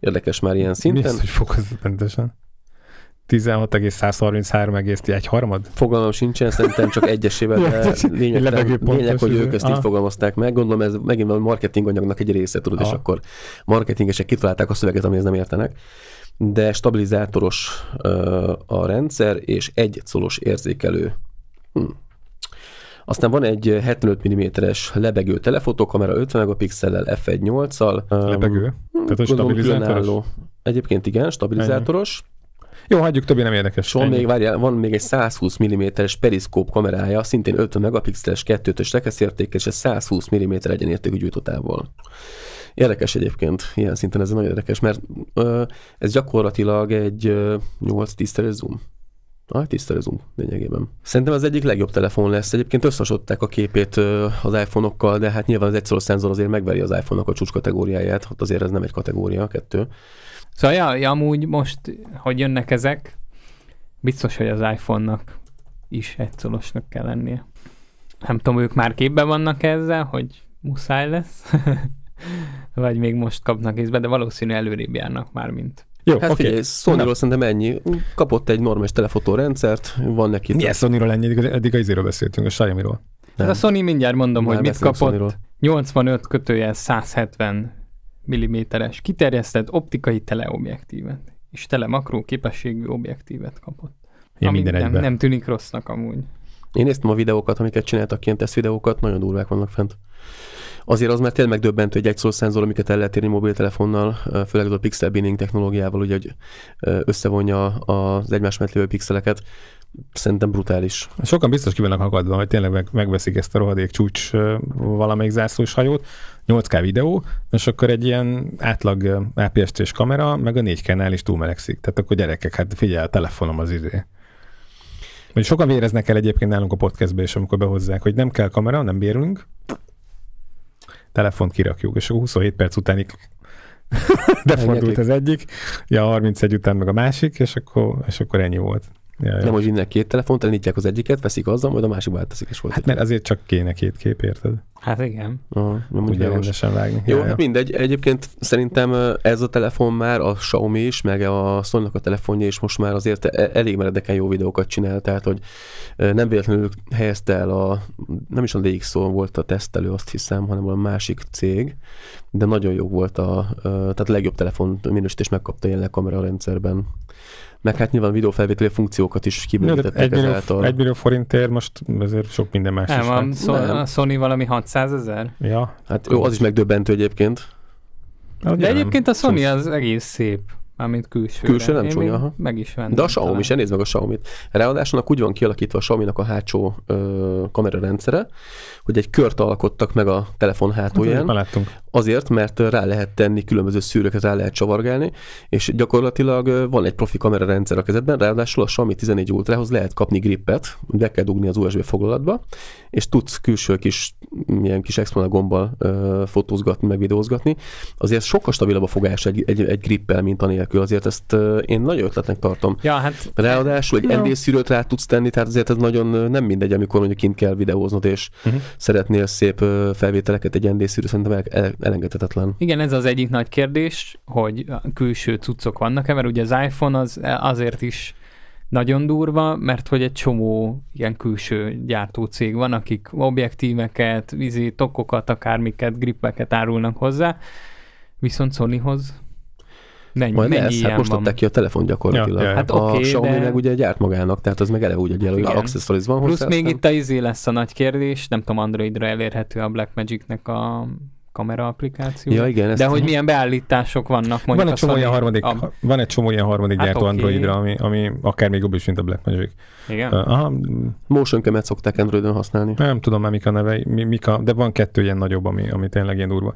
érdekes már ilyen szinten. Mi az, hogy fokozatmentesen? 16,133,1 harmad? Fogalmam sincsen, szerintem csak egyesével, de lényeg, lényeg, hogy ők ezt így fogalmazták meg. Gondolom ez megint marketing marketinganyagnak egy része, tudod, és akkor marketingesek kitalálták a szöveget, amihez nem értenek. De stabilizátoros a rendszer, és egy colos érzékelő. Hm. Aztán van egy 75 eh, mm-es lebegő telefotokamera 50 megapixellel f1.8-al. Um, lebegő? Um, Tehát stabilizátoros? Egyébként igen, stabilizátoros. Ennyi. Jó, hagyjuk, többi nem érdekes. van még, várjál, van még egy 120 mm-es periszkóp kamerája, szintén 50 megapixeles, 2-ös rekeszérték, és ez 120 mm egyenértékű gyújtótávol. Érdekes egyébként, ilyen szinten ez nagyon érdekes, mert ö, ez gyakorlatilag egy 8 10 es zoom. Ah, hát tisztelezünk um, lényegében. Szerintem az egyik legjobb telefon lesz. Egyébként összehasonlították a képét az iPhone-okkal, de hát nyilván az egyszorú szenzor azért megveri az iPhone-nak a csúcs kategóriáját, hát azért ez nem egy kategória, kettő. Szóval ja, ja, amúgy most, hogy jönnek ezek, biztos, hogy az iPhone-nak is egyszolosnak kell lennie. Nem tudom, ők már képben vannak ezzel, hogy muszáj lesz, vagy még most kapnak észbe, de valószínű előrébb járnak már, mint jó, hát okay. figyelj, sony szerintem ennyi. Kapott egy normális telefotórendszert, van neki... Mi a sony ennyi? Eddig az beszéltünk, a Xiaomi-ról. Hát a Sony mindjárt mondom, Már hogy mit kapott. 85 kötője 170 mm-es kiterjesztett optikai teleobjektívet és tele makró képességű objektívet kapott. Én ami minden nem, nem tűnik rossznak amúgy. Én néztem a videókat, amiket csináltak ilyen tesz videókat, nagyon durvák vannak fent. Azért az már tényleg megdöbbentő egy szenzor, amiket el lehet érni mobiltelefonnal, főleg az a pixel binning technológiával, ugye, hogy összevonja az egymás mellett lévő pixeleket szerintem brutális. Sokan biztos ki akadva, hogy tényleg meg, megveszik ezt a rohadék csúcs valamelyik zászlós hajót, 8K videó, és akkor egy ilyen átlag APS-C kamera, meg a 4 k is túlmelegszik. Tehát akkor gyerekek, hát figyelj, a telefonom az idő. Izé. sokan véreznek el egyébként nálunk a podcastbe és amikor behozzák, hogy nem kell kamera, nem bérünk, telefont kirakjuk, és 27 perc után de fordult az egyik, ja 31 után meg a másik, és akkor, és akkor ennyi volt. Jaj, nem, hogy vinnek két telefont, elindítják az egyiket, veszik azzal, majd a másikba átteszik, és volt. Hát mert azért csak kéne két kép, érted? Hát igen. Aha, nem Ugye rendesen vágni. Jó, hát mindegy. Egyébként szerintem ez a telefon már a Xiaomi is, meg a sony a telefonja is most már azért e-, elég meredeken jó videókat csinál, tehát hogy nem véletlenül helyezte el a, nem is a dx volt a tesztelő, azt hiszem, hanem a másik cég, de nagyon jó volt a, tehát a legjobb telefon minősítés megkapta jelenleg kamerarendszerben meg hát nyilván videófelvételi funkciókat is kibővítettek egy ezáltal. Egy millió forintért most azért sok minden más nem, is. A, nem, a Sony valami 600 ezer? Ja. Hát jó, az is megdöbbentő egyébként. De, De egyébként a Sony szóval az egész szép. Mármint külső. Külső nem csúnya, ha. Meg is vendem, De a Xiaomi se, nézd meg a Xiaomi-t. Ráadásul úgy van kialakítva a Xiaomi-nak a hátsó kamerarendszere, hogy egy kört alkottak meg a telefon hát, hátulján. Hát, Azért, mert rá lehet tenni különböző szűrőket, rá lehet csavargálni, és gyakorlatilag van egy profi kamera rendszer a kezedben, ráadásul a Xiaomi 14 Ultrahoz lehet kapni grippet, be kell dugni az USB foglalatba, és tudsz külső kis, ilyen kis exponál gombbal ö, fotózgatni, meg videózgatni. Azért sokkal stabilabb a fogás egy, egy, egy grippel, mint anélkül, azért ezt ö, én nagy ötletnek tartom. Ja, hát, ráadásul egy no. ND szűrőt rá tudsz tenni, tehát azért ez nagyon nem mindegy, amikor mondjuk kint kell videóznod, és uh-huh. szeretnél szép felvételeket egy ND szűrő, szerintem el, el, elengedhetetlen. Igen, ez az egyik nagy kérdés, hogy külső cuccok vannak-e, mert ugye az iPhone az eh, azért is nagyon durva, mert hogy egy csomó ilyen külső gyártó cég van, akik objektíveket, vízi tokokat, akármiket, grippeket árulnak hozzá, viszont Sonyhoz Mennyi, Majd mennyi lesz, hát most adták ki a telefon gyakorlatilag. Ja, ja, hát a okay, Xiaomi de... meg ugye gyárt magának, tehát az meg eleve úgy egy ilyen accessories van Plusz hozzá, még aztán... itt a izé lesz a nagy kérdés, nem tudom, Androidra elérhető a Blackmagic-nek a kamera applikáció. Ja, igen, de hogy milyen beállítások vannak mondjuk. Van egy csomó olyan harmadik, a... van egy csomó olyan harmadik hát gyártó okay. Androidra, ami, ami akár még jobb is, mint a Blackmagic. Igen. Uh, aha. Motion kemet szokták Androidon használni. Nem tudom már mik a neve, mi, mik a, de van kettő ilyen nagyobb, ami, ami tényleg ilyen durva.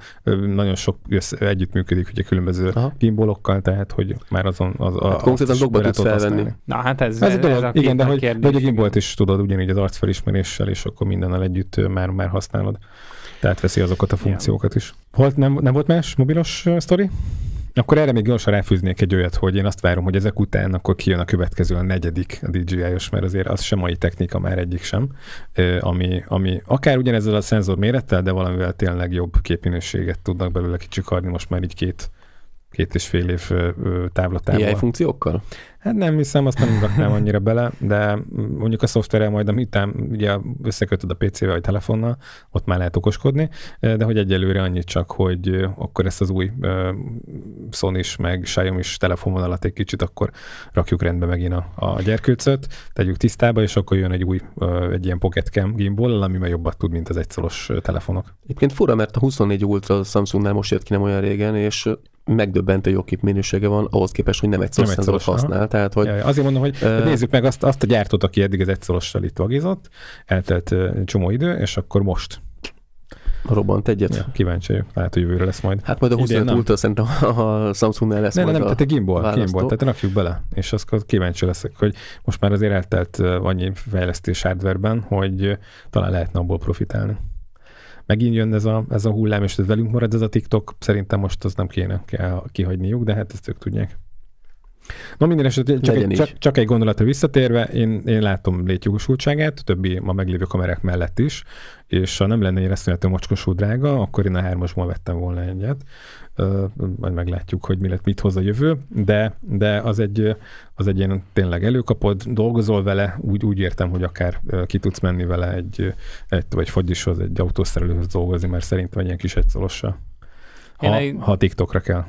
Nagyon sok együttműködik, együttműködik ugye különböző aha. gimbalokkal, tehát hogy már azon az hát a, hát konkrétan blogba tudsz felvenni. Használni. Na hát ez, ez, ez, dolog, ez a igen, de hogy, de hogy a gimbalt is tudod ugyanígy az arcfelismeréssel, és akkor mindennel együtt már, már használod. Tehát azokat a funkciókat is. Volt, nem, nem volt más mobilos sztori? Akkor erre még gyorsan ráfűznék egy olyat, hogy én azt várom, hogy ezek után akkor kijön a következő, a negyedik a DJI-os, mert azért az sem mai technika már egyik sem, ami, ami akár ugyanezzel a szenzor mérettel, de valamivel tényleg jobb képminőséget tudnak belőle kicsikarni most már így két két és fél év távlatával. AI funkciókkal? Hát nem hiszem, azt nem raknám annyira bele, de mondjuk a szoftverrel majd, amit ugye összekötöd a PC-vel vagy telefonnal, ott már lehet okoskodni, de hogy egyelőre annyit csak, hogy akkor ezt az új sony is, meg xiaomi is telefonvonalat egy kicsit, akkor rakjuk rendbe megint a, a gyerkőcöt, tegyük tisztába, és akkor jön egy új, egy ilyen pocket cam gimbal, ami már jobbat tud, mint az egyszoros telefonok. Egyébként fura, mert a 24 Ultra a Samsungnál most jött ki nem olyan régen, és megdöbbentő jó kép minősége van, ahhoz képest, hogy nem egy használt tehát hogy... Jaj, azért mondom, hogy uh, nézzük meg azt, azt a gyártót, aki eddig az egyszorossal itt vagizott, eltelt uh, csomó idő, és akkor most robbant egyet. Ja, kíváncsi vagyok, lehet, hogy jövőre lesz majd. Hát majd a 25 útra szerintem a Samsungnál lesz nem, majd nem, nem, tehát a gimbal, választó. gimbal, tehát rakjuk bele, és azt kíváncsi leszek, hogy most már azért eltelt annyi fejlesztés hardwareben, hogy talán lehetne abból profitálni. Megint jön ez a, ez a hullám, és ez velünk marad ez a TikTok, szerintem most az nem kéne kell kihagyniuk, de hát ezt ők tudják. Na minden esetre csak, egy, csak, csak egy gondolatra visszatérve, én, én látom létjogosultságát, többi ma meglévő kamerák mellett is, és ha nem lenne én reszméletlen mocskosú drága, akkor én a hármasból vettem volna egyet. majd meglátjuk, hogy mi lett, mit hoz a jövő, de, de az egy, az egy ilyen tényleg előkapod, dolgozol vele, úgy, úgy értem, hogy akár ki tudsz menni vele egy, egy vagy fagyishoz, egy autószerelőhöz dolgozni, mert szerintem egy ilyen kis egyszorossal. Ha, én ha TikTokra kell.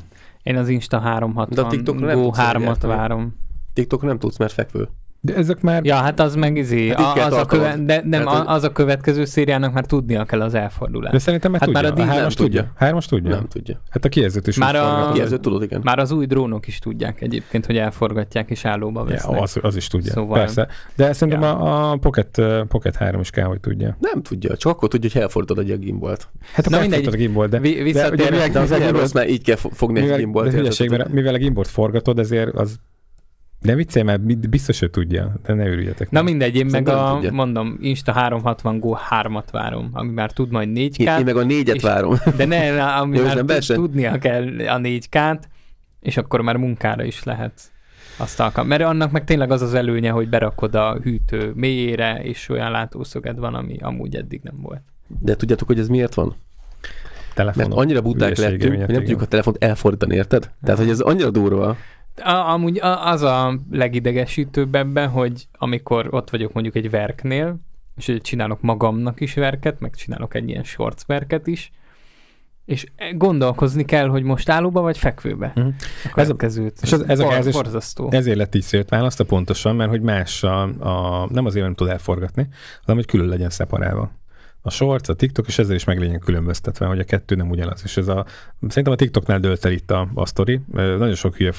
Én az Insta 360 De a TikTok nem Go 3-at várom. TikTok nem tudsz, mert fekvő. De ezek már... Ja, hát az meg izé, hát az, a köve... de nem, hát, az az a következő szériának már tudnia kell az elfordulást. De szerintem már hát tudja. Már a, a hármas tudja. tudja. Hármas tudja? Nem tudja. Hát a kijelzőt is már a... kijelzőt tudod, igen. Már az új drónok is tudják egyébként, hogy elforgatják és állóba vesznek. Ja, az, az is tudja, szóval... persze. De szerintem ja. a, Pocket, Pocket 3 is kell, hogy tudja. Nem tudja, csak akkor tudja, hogy elfordul egy gimbalt. Hát akkor elfordítod a gimbalt, de... Visszatérve, de, de, de, de, de, de, de, de, de, de, de, de, de, de, de, de, de, de, de viccelj, mert biztos, hogy tudja, de ne őrüljetek. Na mindegy, én meg a, tudja. mondom, Insta 360 Go 3-at várom, ami már tud majd 4 k én, én, meg a 4-et várom. De ne, ami Jó, már tud, tudnia kell a 4 k és akkor már munkára is lehet azt alkalmazni. Mert annak meg tényleg az az előnye, hogy berakod a hűtő mélyére, és olyan látószöged van, ami amúgy eddig nem volt. De tudjátok, hogy ez miért van? Telefonok. Mert annyira buták lettünk, hogy nem tudjuk a telefont elfordítani, érted? Tehát, hogy ez annyira durva, a, amúgy az a legidegesítőbb ebben, hogy amikor ott vagyok mondjuk egy verknél, és csinálok magamnak is verket, meg csinálok egy ilyen shorts verket is, és gondolkozni kell, hogy most állóba vagy fekvőbe. Mm. ez a, és az, ez a Ezért lett így szétválasztva pontosan, mert hogy más a, a, nem azért nem tud elforgatni, hanem hogy külön legyen szeparálva a shorts, a TikTok, és ezzel is meg legyen különböztetve, hogy a kettő nem ugyanaz. És ez a, szerintem a TikToknál dölt el itt a, a sztori. Nagyon sok hülye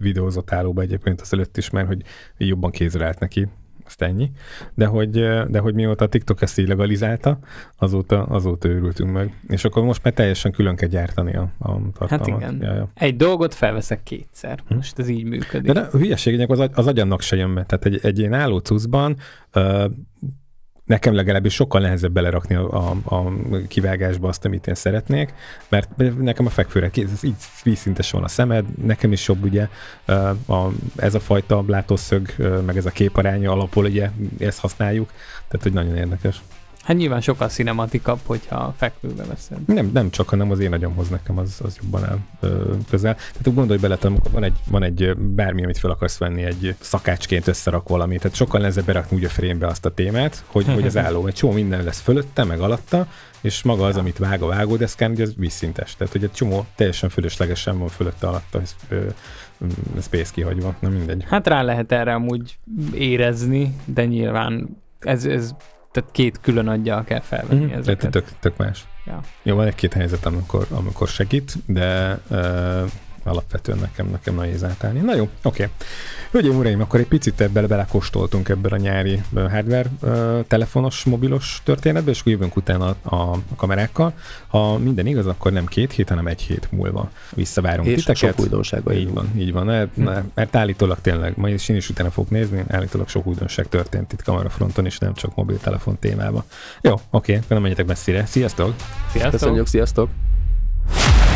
videózott állóba egyébként az előtt is, mert hogy jobban kézre állt neki azt ennyi. De hogy, de hogy mióta a TikTok ezt így legalizálta, azóta, azóta őrültünk meg. És akkor most már teljesen külön kell gyártani a, a tartalmat. Hát igen. Ja, ja. Egy dolgot felveszek kétszer. Hm? Most ez így működik. De, de a hülyeség az, agy, az agyamnak se jön be. Tehát egy, egy ilyen álló cuszban uh, nekem legalábbis sokkal nehezebb belerakni a, a, a kivágásba azt, amit én szeretnék, mert nekem a fekvőre ez így vízszintes van a szemed, nekem is jobb ugye a, ez a fajta látószög, meg ez a képaránya alapul ugye ezt használjuk, tehát hogy nagyon érdekes. Hát nyilván sokkal szinematikabb, hogyha fekvőbe veszed. Nem, nem csak, hanem az én agyamhoz nekem az, az jobban áll ö, közel. Tehát gondolj bele, amikor van egy, van egy bármi, amit fel akarsz venni, egy szakácsként összerak valamit. Tehát sokkal nehezebb berakni úgy a frémbe azt a témát, hogy, hogy az álló, egy csomó minden lesz fölötte, meg alatta, és maga az, amit vág a vágódeszkán, ugye az vízszintes. Tehát, hogy egy csomó teljesen fölöslegesen van fölötte alatta, ez, space kihagyva, na mindegy. Hát rá lehet erre amúgy érezni, de nyilván ez, ez tehát két külön adja kell felvenni mm-hmm. ezeket. Tehát tök, tök más. Ja. Jó, van egy-két helyzet, amikor, amikor segít, de uh, alapvetően nekem, nekem nehéz átállni. Na jó, oké. Okay. Hölgyeim, uraim, akkor egy picit ebből belekostoltunk ebből a nyári hardware telefonos, mobilos történetbe, és akkor jövünk utána a, a kamerákkal. Ha minden igaz, akkor nem két hét, hanem egy hét múlva visszavárunk és titeket. sok van, Így van, így van. Hm. Mert, mert állítólag tényleg, majd is én is utána fogok nézni, állítólag sok újdonság történt itt kamerafronton, és nem csak mobiltelefon témában. Jó, oké, okay, nem menjetek messzire. Sziasztok! Sziasztok! Köszönjük, sziasztok!